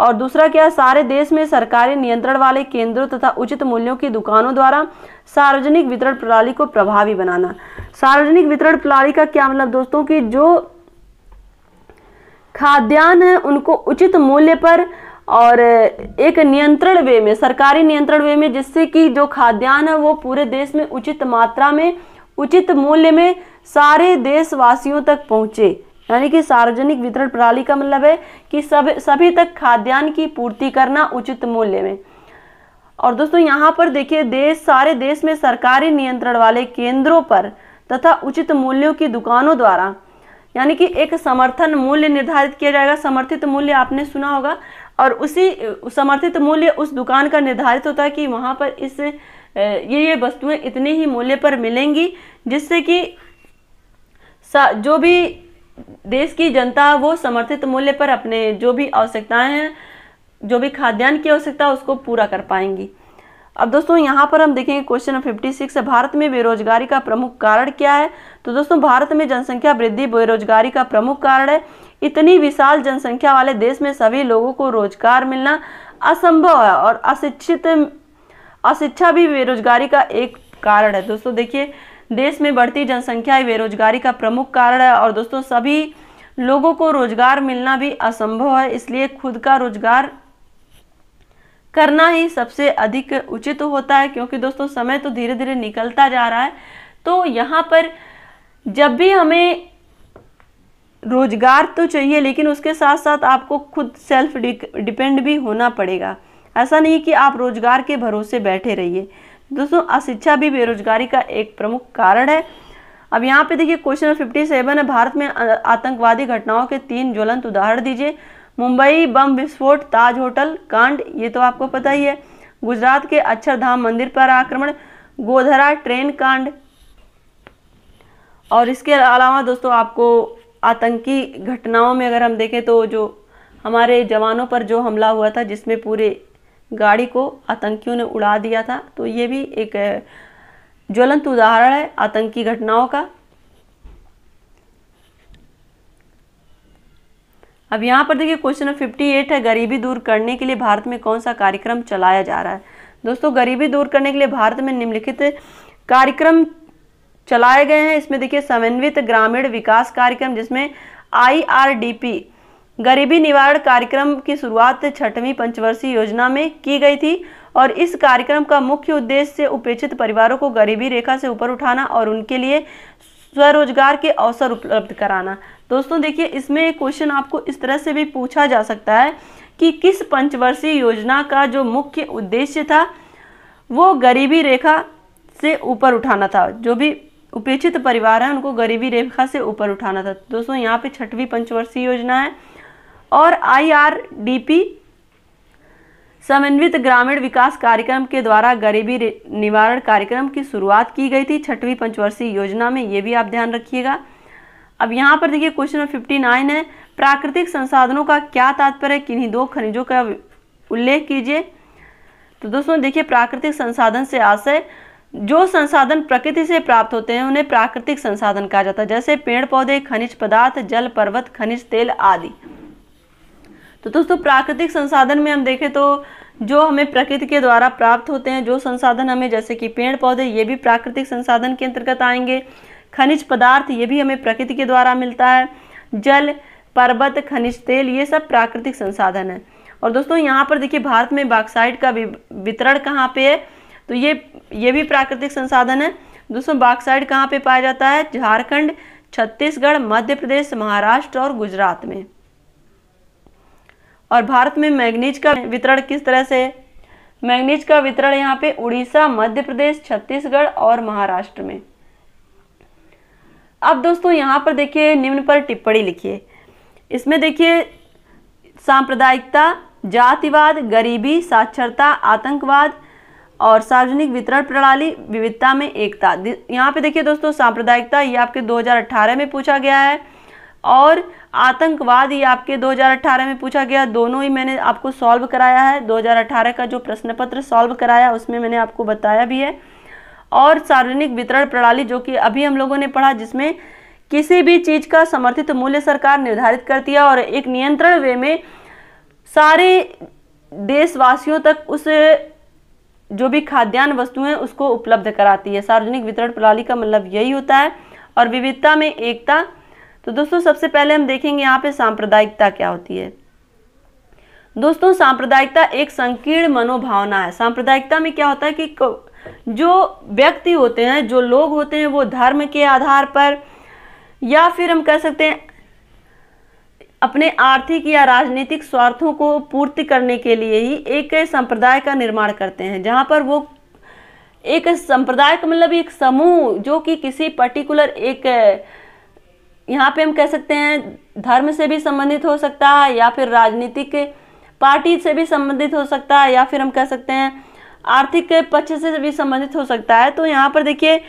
और दूसरा क्या सारे देश में सरकारी नियंत्रण वाले केंद्रों तथा उचित मूल्यों की दुकानों द्वारा सार्वजनिक वितरण प्रणाली को प्रभावी बनाना सार्वजनिक वितरण प्रणाली का क्या मतलब दोस्तों कि जो खाद्यान्न है उनको उचित मूल्य पर और एक नियंत्रण वे में सरकारी नियंत्रण वे में जिससे कि जो खाद्यान्न है वो पूरे देश में उचित मात्रा में उचित मूल्य में सारे देशवासियों तक पहुँचे यानी कि सार्वजनिक वितरण प्रणाली का मतलब है कि सब सभी तक खाद्यान्न की पूर्ति करना उचित मूल्य में और दोस्तों यहाँ पर देखिए देश सारे देश में सरकारी नियंत्रण वाले केंद्रों पर तथा उचित मूल्यों की दुकानों द्वारा यानी कि एक समर्थन मूल्य निर्धारित किया जाएगा समर्थित मूल्य आपने सुना होगा और उसी समर्थित मूल्य उस दुकान का निर्धारित होता है कि वहाँ पर इस ये ये वस्तुएं इतने ही मूल्य पर मिलेंगी जिससे कि जो भी देश की जनता वो समर्थित मूल्य पर अपने जो भी आवश्यकताएं हैं जो भी खाद्यान्न की आवश्यकता है उसको पूरा कर पाएंगी अब दोस्तों यहाँ पर हम देखेंगे क्वेश्चन फिफ्टी सिक्स भारत में बेरोजगारी का प्रमुख कारण क्या है तो दोस्तों भारत में जनसंख्या वृद्धि बेरोजगारी का प्रमुख कारण है इतनी विशाल जनसंख्या वाले देश में सभी लोगों को रोजगार मिलना असंभव है और अशिक्षित अशिक्षा भी बेरोजगारी का एक कारण है दोस्तों देखिए देश में बढ़ती जनसंख्या बेरोजगारी का प्रमुख कारण है और दोस्तों सभी लोगों को रोजगार मिलना भी असंभव है इसलिए खुद का रोजगार करना ही सबसे अधिक उचित होता है क्योंकि दोस्तों समय तो धीरे धीरे निकलता जा रहा है तो यहाँ पर जब भी हमें रोजगार तो चाहिए लेकिन उसके साथ साथ आपको खुद सेल्फ डिपेंड भी होना पड़ेगा ऐसा नहीं कि आप रोजगार के भरोसे बैठे रहिए दोस्तों अशिक्षा भी बेरोजगारी का एक प्रमुख कारण है अब यहाँ पे देखिए क्वेश्चन फिफ्टी सेवन है भारत में आतंकवादी घटनाओं के तीन ज्वलंत उदाहरण दीजिए मुंबई बम विस्फोट ताज होटल कांड ये तो आपको पता ही है गुजरात के अक्षरधाम मंदिर पर आक्रमण गोधरा ट्रेन कांड और इसके अलावा दोस्तों आपको आतंकी घटनाओं में अगर हम देखें तो जो हमारे जवानों पर जो हमला हुआ था जिसमें पूरे गाड़ी को आतंकियों ने उड़ा दिया था तो ये भी एक ज्वलंत उदाहरण है आतंकी घटनाओं का अब यहाँ पर देखिए क्वेश्चन नंबर फिफ्टी एट है गरीबी दूर करने के लिए भारत में कौन सा कार्यक्रम चलाया जा रहा है दोस्तों गरीबी दूर करने के लिए भारत में निम्नलिखित कार्यक्रम चलाए गए हैं इसमें देखिए समन्वित ग्रामीण विकास कार्यक्रम जिसमें आई गरीबी निवारण कार्यक्रम की शुरुआत छठवीं पंचवर्षीय योजना में की गई थी और इस कार्यक्रम का मुख्य उद्देश्य उपेक्षित परिवारों को गरीबी रेखा से ऊपर उठाना और उनके लिए स्वरोजगार के अवसर उपलब्ध कराना दोस्तों देखिए इसमें क्वेश्चन आपको इस तरह से भी पूछा जा सकता है कि किस पंचवर्षीय योजना का जो मुख्य उद्देश्य था वो गरीबी रेखा से ऊपर उठाना था जो भी उपेक्षित परिवार है उनको गरीबी रेखा से ऊपर उठाना था दोस्तों यहाँ पे छठवीं पंचवर्षीय योजना है और आईआरडीपी समन्वित ग्रामीण विकास कार्यक्रम के द्वारा गरीबी निवारण कार्यक्रम की शुरुआत की गई थी छठवीं पंचवर्षीय योजना में ये भी आप ध्यान रखिएगा अब यहाँ पर देखिए क्वेश्चन नंबर फिफ्टी नाइन है प्राकृतिक संसाधनों का क्या तात्पर्य किन्हीं दो खनिजों का उल्लेख कीजिए तो दोस्तों देखिए प्राकृतिक संसाधन से आशय जो संसाधन प्रकृति से प्राप्त होते हैं उन्हें प्राकृतिक संसाधन कहा जाता है जैसे पेड़ पौधे खनिज पदार्थ जल पर्वत खनिज तेल आदि तो दोस्तों प्राकृतिक संसाधन में हम देखें तो जो हमें प्रकृति के द्वारा प्राप्त होते हैं जो संसाधन हमें जैसे कि पेड़ पौधे ये भी प्राकृतिक संसाधन के अंतर्गत आएंगे खनिज पदार्थ ये भी हमें प्रकृति के द्वारा मिलता है जल पर्वत खनिज तेल ये सब प्राकृतिक संसाधन है और दोस्तों यहाँ पर देखिए भारत में बाक्साइड का वितरण कहाँ पे है तो ये ये भी प्राकृतिक संसाधन है दोस्तों बाक्साइड कहाँ पे पाया जाता है झारखंड छत्तीसगढ़ मध्य प्रदेश महाराष्ट्र और गुजरात में और भारत में मैग्नीज का वितरण किस तरह से है मैग्नीज का वितरण यहाँ पे उड़ीसा मध्य प्रदेश छत्तीसगढ़ और महाराष्ट्र में अब दोस्तों यहाँ पर देखिए निम्न पर टिप्पणी लिखिए इसमें देखिए सांप्रदायिकता जातिवाद गरीबी साक्षरता आतंकवाद और सार्वजनिक वितरण प्रणाली विविधता में एकता यहाँ पे देखिए दोस्तों सांप्रदायिकता ये आपके 2018 में पूछा गया है और आतंकवाद ये आपके 2018 में पूछा गया दोनों ही मैंने आपको सॉल्व कराया है 2018 का जो प्रश्न पत्र सॉल्व कराया उसमें मैंने आपको बताया भी है और सार्वजनिक वितरण प्रणाली जो कि अभी हम लोगों ने पढ़ा जिसमें किसी भी चीज़ का समर्थित मूल्य सरकार निर्धारित करती है और एक नियंत्रण वे में सारे देशवासियों तक उस जो भी खाद्यान्न वस्तुएं उसको उपलब्ध कराती है सार्वजनिक वितरण प्रणाली का मतलब यही होता है और विविधता में एकता तो दोस्तों सबसे पहले हम देखेंगे यहाँ पे सांप्रदायिकता क्या होती है दोस्तों सांप्रदायिकता एक संकीर्ण मनोभावना है सांप्रदायिकता में क्या होता है कि जो व्यक्ति होते हैं जो लोग होते हैं वो धर्म के आधार पर या फिर हम कह सकते हैं अपने आर्थिक या राजनीतिक स्वार्थों को पूर्ति करने के लिए ही एक संप्रदाय का निर्माण करते हैं जहाँ पर वो एक संप्रदाय का मतलब एक समूह जो कि किसी पर्टिकुलर एक यहाँ पे हम कह सकते हैं धर्म से भी संबंधित हो सकता है या फिर राजनीतिक पार्टी से भी संबंधित हो सकता है या फिर हम कह सकते हैं आर्थिक पक्ष से भी संबंधित हो सकता है तो यहाँ पर देखिए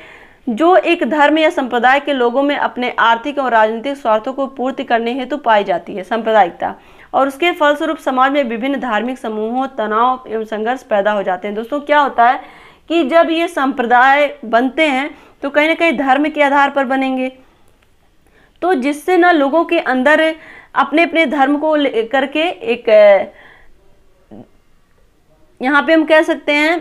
जो एक धर्म या संप्रदाय के लोगों में अपने आर्थिक और राजनीतिक स्वार्थों को पूर्ति करने हेतु तो पाई जाती है सांप्रदायिकता और उसके फलस्वरूप समाज में विभिन्न धार्मिक समूहों तनाव एवं संघर्ष पैदा हो जाते हैं दोस्तों क्या होता है कि जब ये संप्रदाय बनते हैं तो कहीं ना कहीं धर्म के आधार पर बनेंगे तो जिससे ना लोगों के अंदर अपने अपने धर्म को लेकर के एक यहाँ पे हम कह सकते हैं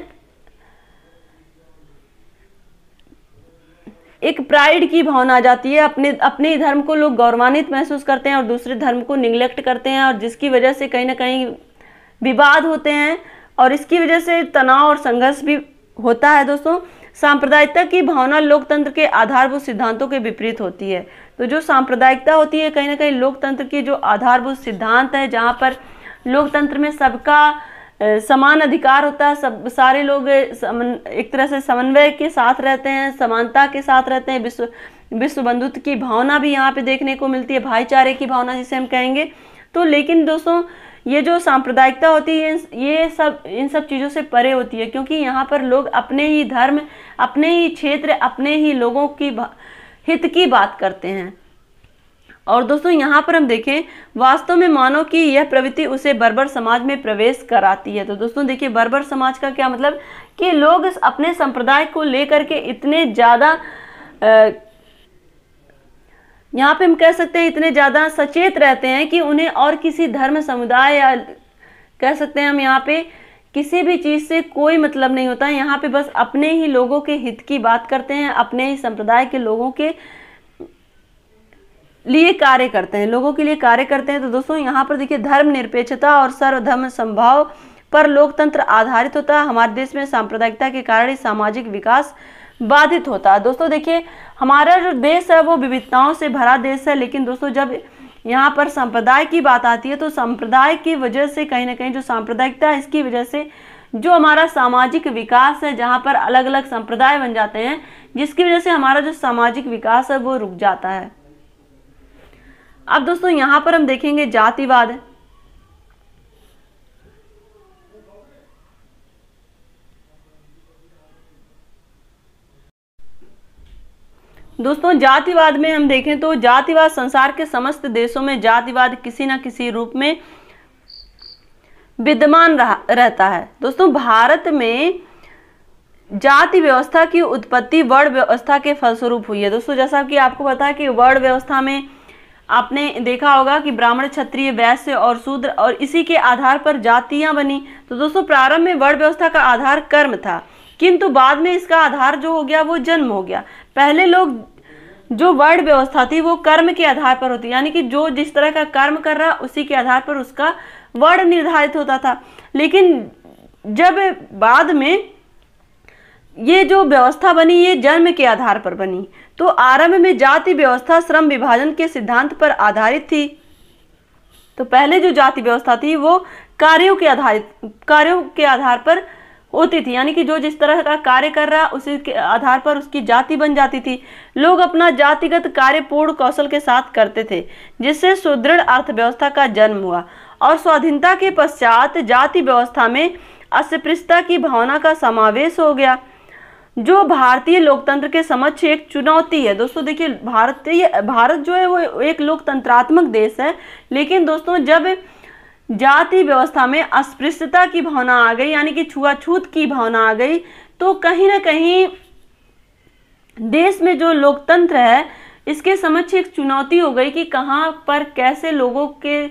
एक प्राइड की भावना आ जाती है अपने अपने धर्म को लोग गौरवान्वित महसूस करते हैं और दूसरे धर्म को निगलेक्ट करते हैं और जिसकी वजह से कहीं ना कहीं विवाद होते हैं और इसकी वजह से तनाव और संघर्ष भी होता है दोस्तों सांप्रदायिकता की भावना लोकतंत्र के आधारभूत सिद्धांतों के विपरीत होती है तो जो सांप्रदायिकता होती है कहीं ना कहीं लोकतंत्र के जो आधारभूत सिद्धांत है जहाँ पर लोकतंत्र में सबका समान अधिकार होता है सब सारे लोग एक तरह से समन्वय के साथ रहते हैं समानता के साथ रहते हैं विश्व विश्व बंधुत्व की भावना भी यहाँ पे देखने को मिलती है भाईचारे की भावना जिसे हम कहेंगे तो लेकिन दोस्तों ये जो सांप्रदायिकता होती है ये सब इन सब चीज़ों से परे होती है क्योंकि यहाँ पर लोग अपने ही धर्म अपने ही क्षेत्र अपने ही लोगों की भा हित की बात करते हैं और दोस्तों यहाँ पर हम देखें वास्तव में मानो कि यह प्रवृत्ति उसे बर्बर समाज में प्रवेश कराती है तो दोस्तों देखिए बर्बर समाज का क्या मतलब कि लोग अपने संप्रदाय को लेकर के इतने ज़्यादा यहाँ पे हम कह सकते हैं इतने ज़्यादा सचेत रहते हैं कि उन्हें और किसी धर्म समुदाय या कह सकते हैं हम यहाँ पे किसी भी चीज़ से कोई मतलब नहीं होता है यहाँ पे बस अपने ही लोगों के हित की बात करते हैं अपने ही संप्रदाय के लोगों के लिए कार्य करते हैं लोगों के लिए कार्य करते हैं तो दोस्तों यहाँ पर देखिए धर्म निरपेक्षता और सर्वधर्म संभाव पर लोकतंत्र आधारित होता है हमारे देश में सांप्रदायिकता के कारण सामाजिक विकास बाधित होता है दोस्तों देखिए हमारा जो देश है वो विविधताओं से भरा देश है लेकिन दोस्तों जब यहाँ पर संप्रदाय की बात आती है तो संप्रदाय की वजह से कहीं ना कहीं जो सांप्रदायिकता है इसकी वजह से जो हमारा सामाजिक विकास है जहाँ पर अलग अलग संप्रदाय बन जाते हैं जिसकी वजह से हमारा जो सामाजिक विकास है वो रुक जाता है अब दोस्तों यहाँ पर हम देखेंगे जातिवाद दोस्तों जातिवाद में हम देखें तो जातिवाद संसार के समस्त देशों में जातिवाद किसी न किसी रूप में विद्यमान रहता है दोस्तों भारत में जाति व्यवस्था की उत्पत्ति वर्ण व्यवस्था के फलस्वरूप हुई है दोस्तों जैसा कि आपको पता है कि वर्ण व्यवस्था में आपने देखा होगा कि ब्राह्मण क्षत्रिय वैश्य और शूद्र और इसी के आधार पर जातियां बनी तो दोस्तों प्रारंभ में वर्ण व्यवस्था का आधार कर्म था किंतु बाद में इसका आधार जो हो गया वो जन्म हो गया पहले लोग जो वर्ड व्यवस्था थी वो कर्म के आधार पर होती यानी कि जो जिस तरह का कर्म कर रहा उसी के आधार पर उसका वर्ड निर्धारित होता था लेकिन जब बाद में ये जो व्यवस्था बनी ये जन्म के आधार पर बनी तो आरंभ में जाति व्यवस्था श्रम विभाजन के सिद्धांत पर आधारित थी तो पहले जो जाति व्यवस्था थी वो कार्यों के आधारित कार्यों के आधार पर होती थी यानी कि जो जिस तरह का कार्य कर रहा उसी के आधार पर उसकी जाति बन जाती थी लोग अपना जातिगत कार्य पूर्ण कौशल के साथ करते थे जिससे सुदृढ़ अर्थव्यवस्था का जन्म हुआ और स्वाधीनता के पश्चात जाति व्यवस्था में अस्पृश्यता की भावना का समावेश हो गया जो भारतीय लोकतंत्र के समक्ष एक चुनौती है दोस्तों देखिए भारतीय भारत जो है वो एक लोकतंत्रात्मक देश है लेकिन दोस्तों जब जाति व्यवस्था में अस्पृश्यता की भावना आ गई यानी कि छुआछूत की भावना आ गई तो कहीं ना कहीं देश में जो लोकतंत्र है इसके समक्ष एक चुनौती हो गई कि कहाँ पर कैसे लोगों के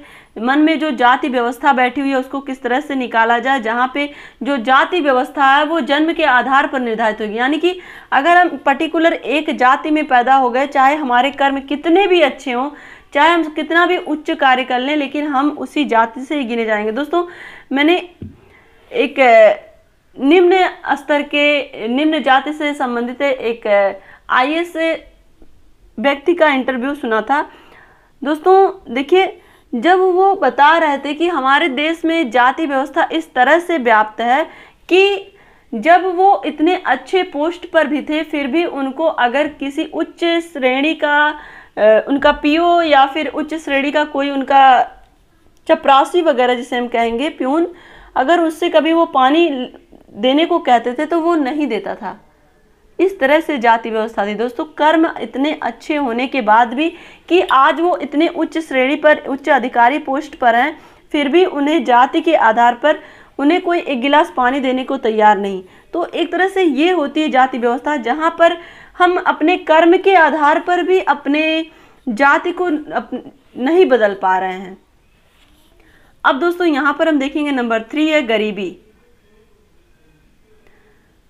मन में जो जाति व्यवस्था बैठी हुई है उसको किस तरह से निकाला जाए जहाँ पे जो जाति व्यवस्था है वो जन्म के आधार पर निर्धारित होगी यानी कि अगर हम पर्टिकुलर एक जाति में पैदा हो गए चाहे हमारे कर्म कितने भी अच्छे हों चाहे हम कितना भी उच्च कार्य कर लें लेकिन हम उसी जाति से ही गिने जाएंगे दोस्तों मैंने एक निम्न स्तर के निम्न जाति से संबंधित एक आई व्यक्ति का इंटरव्यू सुना था दोस्तों देखिए जब वो बता रहे थे कि हमारे देश में जाति व्यवस्था इस तरह से व्याप्त है कि जब वो इतने अच्छे पोस्ट पर भी थे फिर भी उनको अगर किसी उच्च श्रेणी का उनका पीओ या फिर उच्च श्रेणी का कोई उनका चपरासी वगैरह जिसे हम कहेंगे प्यून अगर उससे कभी वो पानी देने को कहते थे तो वो नहीं देता था इस तरह से जाति व्यवस्था थी दोस्तों कर्म इतने अच्छे होने के बाद भी कि आज वो इतने उच्च श्रेणी पर उच्च अधिकारी पोस्ट पर हैं फिर भी उन्हें जाति के आधार पर उन्हें कोई एक गिलास पानी देने को तैयार नहीं तो एक तरह से ये होती है जाति व्यवस्था जहाँ पर हम अपने कर्म के आधार पर भी अपने जाति को नहीं बदल पा रहे हैं अब दोस्तों यहां पर हम देखेंगे नंबर थ्री है गरीबी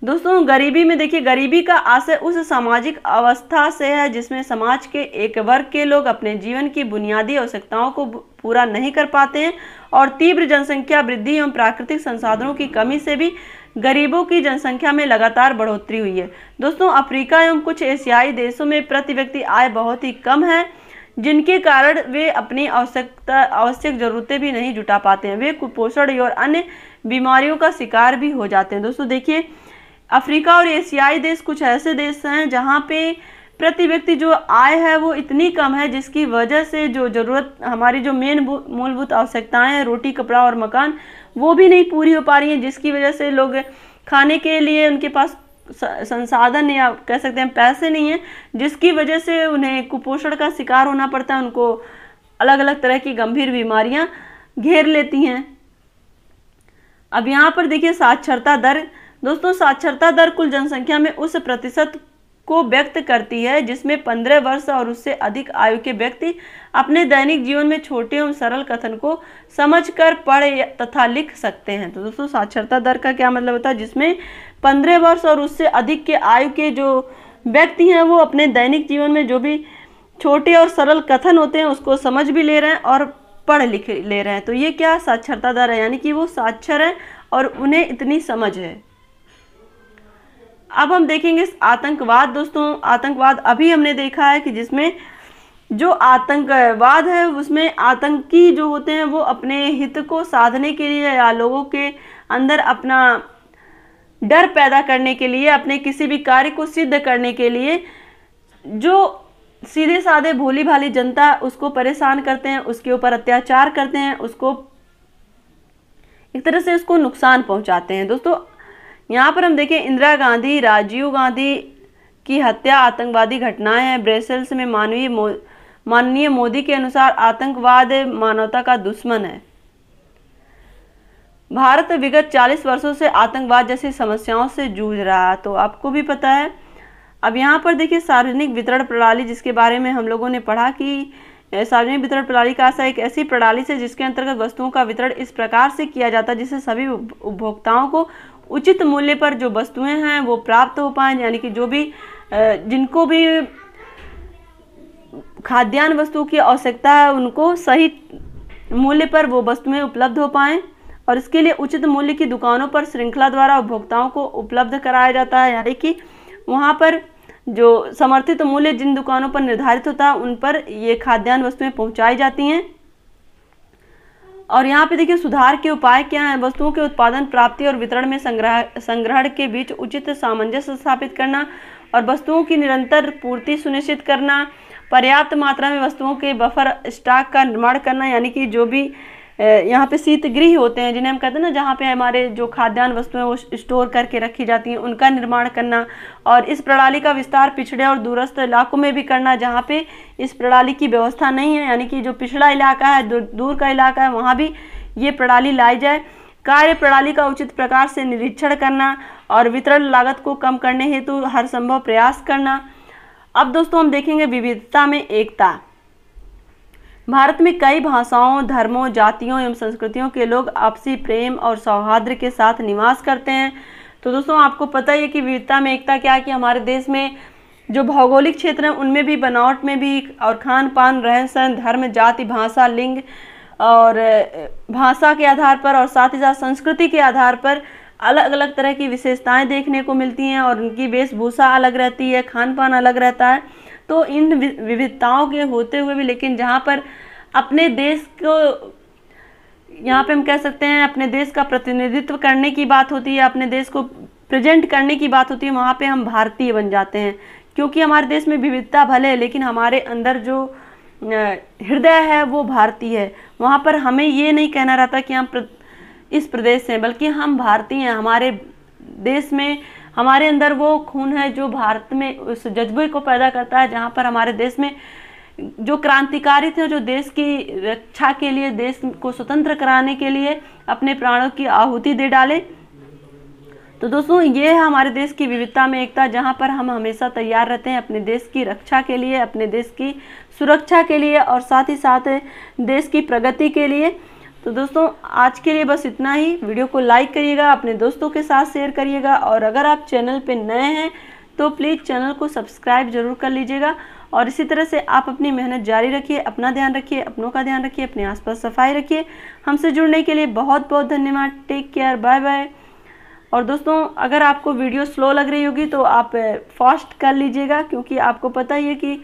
दोस्तों गरीबी में देखिए गरीबी का आशय उस सामाजिक अवस्था से है जिसमें समाज के एक वर्ग के लोग अपने जीवन की बुनियादी आवश्यकताओं को पूरा नहीं कर पाते हैं और तीव्र जनसंख्या वृद्धि एवं प्राकृतिक संसाधनों की कमी से भी गरीबों की जनसंख्या में लगातार बढ़ोतरी हुई है दोस्तों अफ्रीका एवं कुछ एशियाई देशों में प्रति व्यक्ति आय बहुत ही कम है जिनके कारण वे अपनी आवश्यकता आवश्यक ज़रूरतें भी नहीं जुटा पाते हैं वे कुपोषण और अन्य बीमारियों का शिकार भी हो जाते हैं दोस्तों देखिए अफ्रीका और एशियाई देश कुछ ऐसे देश हैं जहाँ पे प्रति व्यक्ति जो आय है वो इतनी कम है जिसकी वजह से जो ज़रूरत हमारी जो मेन मूलभूत आवश्यकताएं हैं रोटी कपड़ा और मकान वो भी नहीं पूरी हो पा रही हैं जिसकी वजह से लोग खाने के लिए उनके पास संसाधन या कह सकते हैं पैसे नहीं हैं जिसकी वजह से उन्हें कुपोषण का शिकार होना पड़ता है उनको अलग अलग तरह की गंभीर बीमारियां घेर लेती हैं अब यहाँ पर देखिए साक्षरता दर दोस्तों साक्षरता दर कुल जनसंख्या में उस प्रतिशत को व्यक्त करती है जिसमें पंद्रह वर्ष और उससे अधिक आयु के व्यक्ति अपने दैनिक जीवन में छोटे एवं सरल कथन को समझकर पढ़ तथा लिख सकते हैं तो दोस्तों साक्षरता दर का क्या मतलब होता है जिसमें पंद्रह वर्ष और उससे अधिक के आयु के जो व्यक्ति हैं वो अपने दैनिक जीवन में जो भी छोटे और सरल कथन होते हैं उसको समझ भी ले रहे हैं और पढ़ लिख ले रहे हैं तो ये क्या साक्षरता दर है यानी कि वो साक्षर हैं और उन्हें इतनी समझ है अब हम देखेंगे आतंकवाद दोस्तों आतंकवाद अभी हमने देखा है कि जिसमें जो आतंकवाद है उसमें आतंकी जो होते हैं वो अपने हित को साधने के लिए या लोगों के अंदर अपना डर पैदा करने के लिए अपने किसी भी कार्य को सिद्ध करने के लिए जो सीधे साधे भोली भाली जनता उसको परेशान करते हैं उसके ऊपर अत्याचार करते हैं उसको एक तरह से उसको नुकसान पहुंचाते हैं दोस्तों यहाँ पर हम देखें इंदिरा गांधी राजीव गांधी की हत्या आतंकवादी घटनाएं हैं ब्रेसल्स में मानवीय माननीय मोदी के अनुसार आतंकवाद मानवता का दुश्मन है भारत विगत 40 वर्षों से आतंकवाद जैसी समस्याओं से जूझ रहा तो आपको भी पता है अब यहाँ पर देखिए सार्वजनिक वितरण प्रणाली जिसके बारे में हम लोगों ने पढ़ा कि सार्वजनिक वितरण प्रणाली का आशा एक ऐसी प्रणाली से जिसके अंतर्गत वस्तुओं का वितरण इस प्रकार से किया जाता है जिससे सभी उपभोक्ताओं को उचित मूल्य पर जो वस्तुएं हैं वो प्राप्त हो पाएँ यानी कि जो भी जिनको भी खाद्यान्न वस्तु की आवश्यकता है उनको सही मूल्य पर वो वस्तुएं उपलब्ध हो पाएँ और इसके लिए उचित मूल्य की दुकानों पर श्रृंखला द्वारा उपभोक्ताओं को उपलब्ध कराया जाता है यानी कि वहाँ पर जो समर्थित मूल्य जिन दुकानों पर निर्धारित होता है उन पर ये खाद्यान्न वस्तुएं पहुँचाई जाती हैं और यहाँ पे देखिए सुधार के उपाय क्या हैं वस्तुओं के उत्पादन प्राप्ति और वितरण में संग्रह संग्रहण के बीच उचित सामंजस्य स्थापित करना और वस्तुओं की निरंतर पूर्ति सुनिश्चित करना पर्याप्त मात्रा में वस्तुओं के बफर स्टॉक का निर्माण करना यानी कि जो भी यहाँ पे शीत गृह होते हैं जिन्हें हम कहते हैं ना जहाँ पे हमारे जो खाद्यान्न वस्तुएं वो स्टोर करके रखी जाती हैं उनका निर्माण करना और इस प्रणाली का विस्तार पिछड़े और दूरस्थ इलाकों में भी करना जहाँ पे इस प्रणाली की व्यवस्था नहीं है यानी कि जो पिछड़ा इलाका है दूर का इलाका है वहाँ भी ये प्रणाली लाई जाए कार्य प्रणाली का उचित प्रकार से निरीक्षण करना और वितरण लागत को कम करने हेतु हर संभव प्रयास करना अब दोस्तों हम देखेंगे विविधता में एकता भारत में कई भाषाओं धर्मों जातियों एवं संस्कृतियों के लोग आपसी प्रेम और सौहार्द के साथ निवास करते हैं तो दोस्तों आपको पता ही है कि विविधता में एकता क्या है कि हमारे देश में जो भौगोलिक क्षेत्र हैं उनमें भी बनावट में भी और खान पान रहन सहन धर्म जाति भाषा लिंग और भाषा के आधार पर और साथ ही साथ संस्कृति के आधार पर अलग अलग तरह की विशेषताएं देखने को मिलती हैं और उनकी वेशभूषा अलग रहती है खान पान अलग रहता है तो इन विविधताओं के होते हुए भी लेकिन जहाँ पर अपने देश को यहाँ पे हम कह सकते हैं अपने देश का प्रतिनिधित्व करने की बात होती है अपने देश को प्रेजेंट करने की बात होती है वहाँ पे हम भारतीय बन जाते हैं क्योंकि हमारे देश में विविधता भले है लेकिन हमारे अंदर जो हृदय है वो भारतीय है वहाँ पर हमें ये नहीं कहना रहता कि हम प्र, इस प्रदेश से हैं बल्कि हम भारतीय हैं हमारे देश में हमारे अंदर वो खून है जो भारत में उस जज्बे को पैदा करता है जहाँ पर हमारे देश में जो क्रांतिकारी थे जो देश की रक्षा के लिए देश को स्वतंत्र कराने के लिए अपने प्राणों की आहुति दे डाले तो दोस्तों ये है हमारे देश की विविधता में एकता जहाँ पर हम हमेशा तैयार रहते हैं अपने देश की रक्षा के लिए अपने देश की सुरक्षा के लिए और साथ ही साथ देश की प्रगति के लिए तो दोस्तों आज के लिए बस इतना ही वीडियो को लाइक करिएगा अपने दोस्तों के साथ शेयर करिएगा और अगर आप चैनल पर नए हैं तो प्लीज़ चैनल को सब्सक्राइब जरूर कर लीजिएगा और इसी तरह से आप अपनी मेहनत जारी रखिए अपना ध्यान रखिए अपनों का ध्यान रखिए अपने आसपास सफाई रखिए हमसे जुड़ने के लिए बहुत बहुत धन्यवाद टेक केयर बाय बाय और दोस्तों अगर आपको वीडियो स्लो लग रही होगी तो आप फास्ट कर लीजिएगा क्योंकि आपको पता ही है कि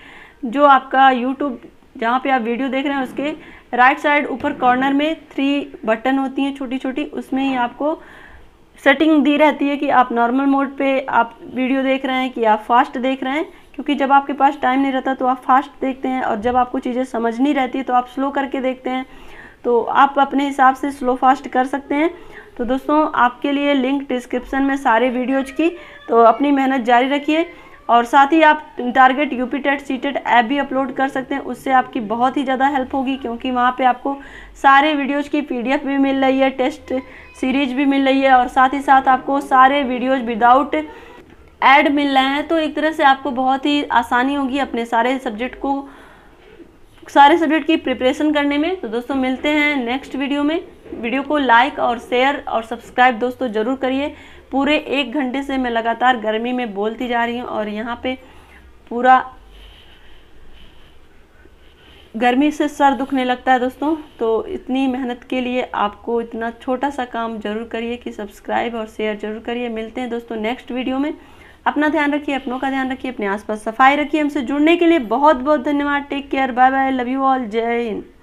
जो आपका यूट्यूब जहाँ पर आप वीडियो देख रहे हैं उसके राइट साइड ऊपर कॉर्नर में थ्री बटन होती हैं छोटी छोटी उसमें ही आपको सेटिंग दी रहती है कि आप नॉर्मल मोड पे आप वीडियो देख रहे हैं कि आप फास्ट देख रहे हैं क्योंकि जब आपके पास टाइम नहीं रहता तो आप फास्ट देखते हैं और जब आपको चीज़ें समझ नहीं रहती तो आप स्लो करके देखते हैं तो आप अपने हिसाब से स्लो फास्ट कर सकते हैं तो दोस्तों आपके लिए लिंक डिस्क्रिप्शन में सारे वीडियोज की तो अपनी मेहनत जारी रखिए और साथ ही आप target UP TET C TET app भी अपलोड कर सकते हैं उससे आपकी बहुत ही ज़्यादा हेल्प होगी क्योंकि वहाँ पे आपको सारे वीडियोज़ की पीडीएफ भी मिल रही है टेस्ट सीरीज भी मिल रही है और साथ ही साथ आपको सारे वीडियोज़ विदाउट ऐड मिल रहे हैं तो एक तरह से आपको बहुत ही आसानी होगी अपने सारे सब्जेक्ट को सारे सब्जेक्ट की प्रिपरेशन करने में तो दोस्तों मिलते हैं नेक्स्ट वीडियो में वीडियो को लाइक और शेयर और सब्सक्राइब दोस्तों ज़रूर करिए पूरे एक घंटे से मैं लगातार गर्मी में बोलती जा रही हूँ और यहाँ पे पूरा गर्मी से सर दुखने लगता है दोस्तों तो इतनी मेहनत के लिए आपको इतना छोटा सा काम जरूर करिए कि सब्सक्राइब और शेयर जरूर करिए मिलते हैं दोस्तों नेक्स्ट वीडियो में अपना ध्यान रखिए अपनों का ध्यान रखिए अपने आसपास सफाई रखिए हमसे जुड़ने के लिए बहुत बहुत धन्यवाद take care bye bye love you all जय हिंद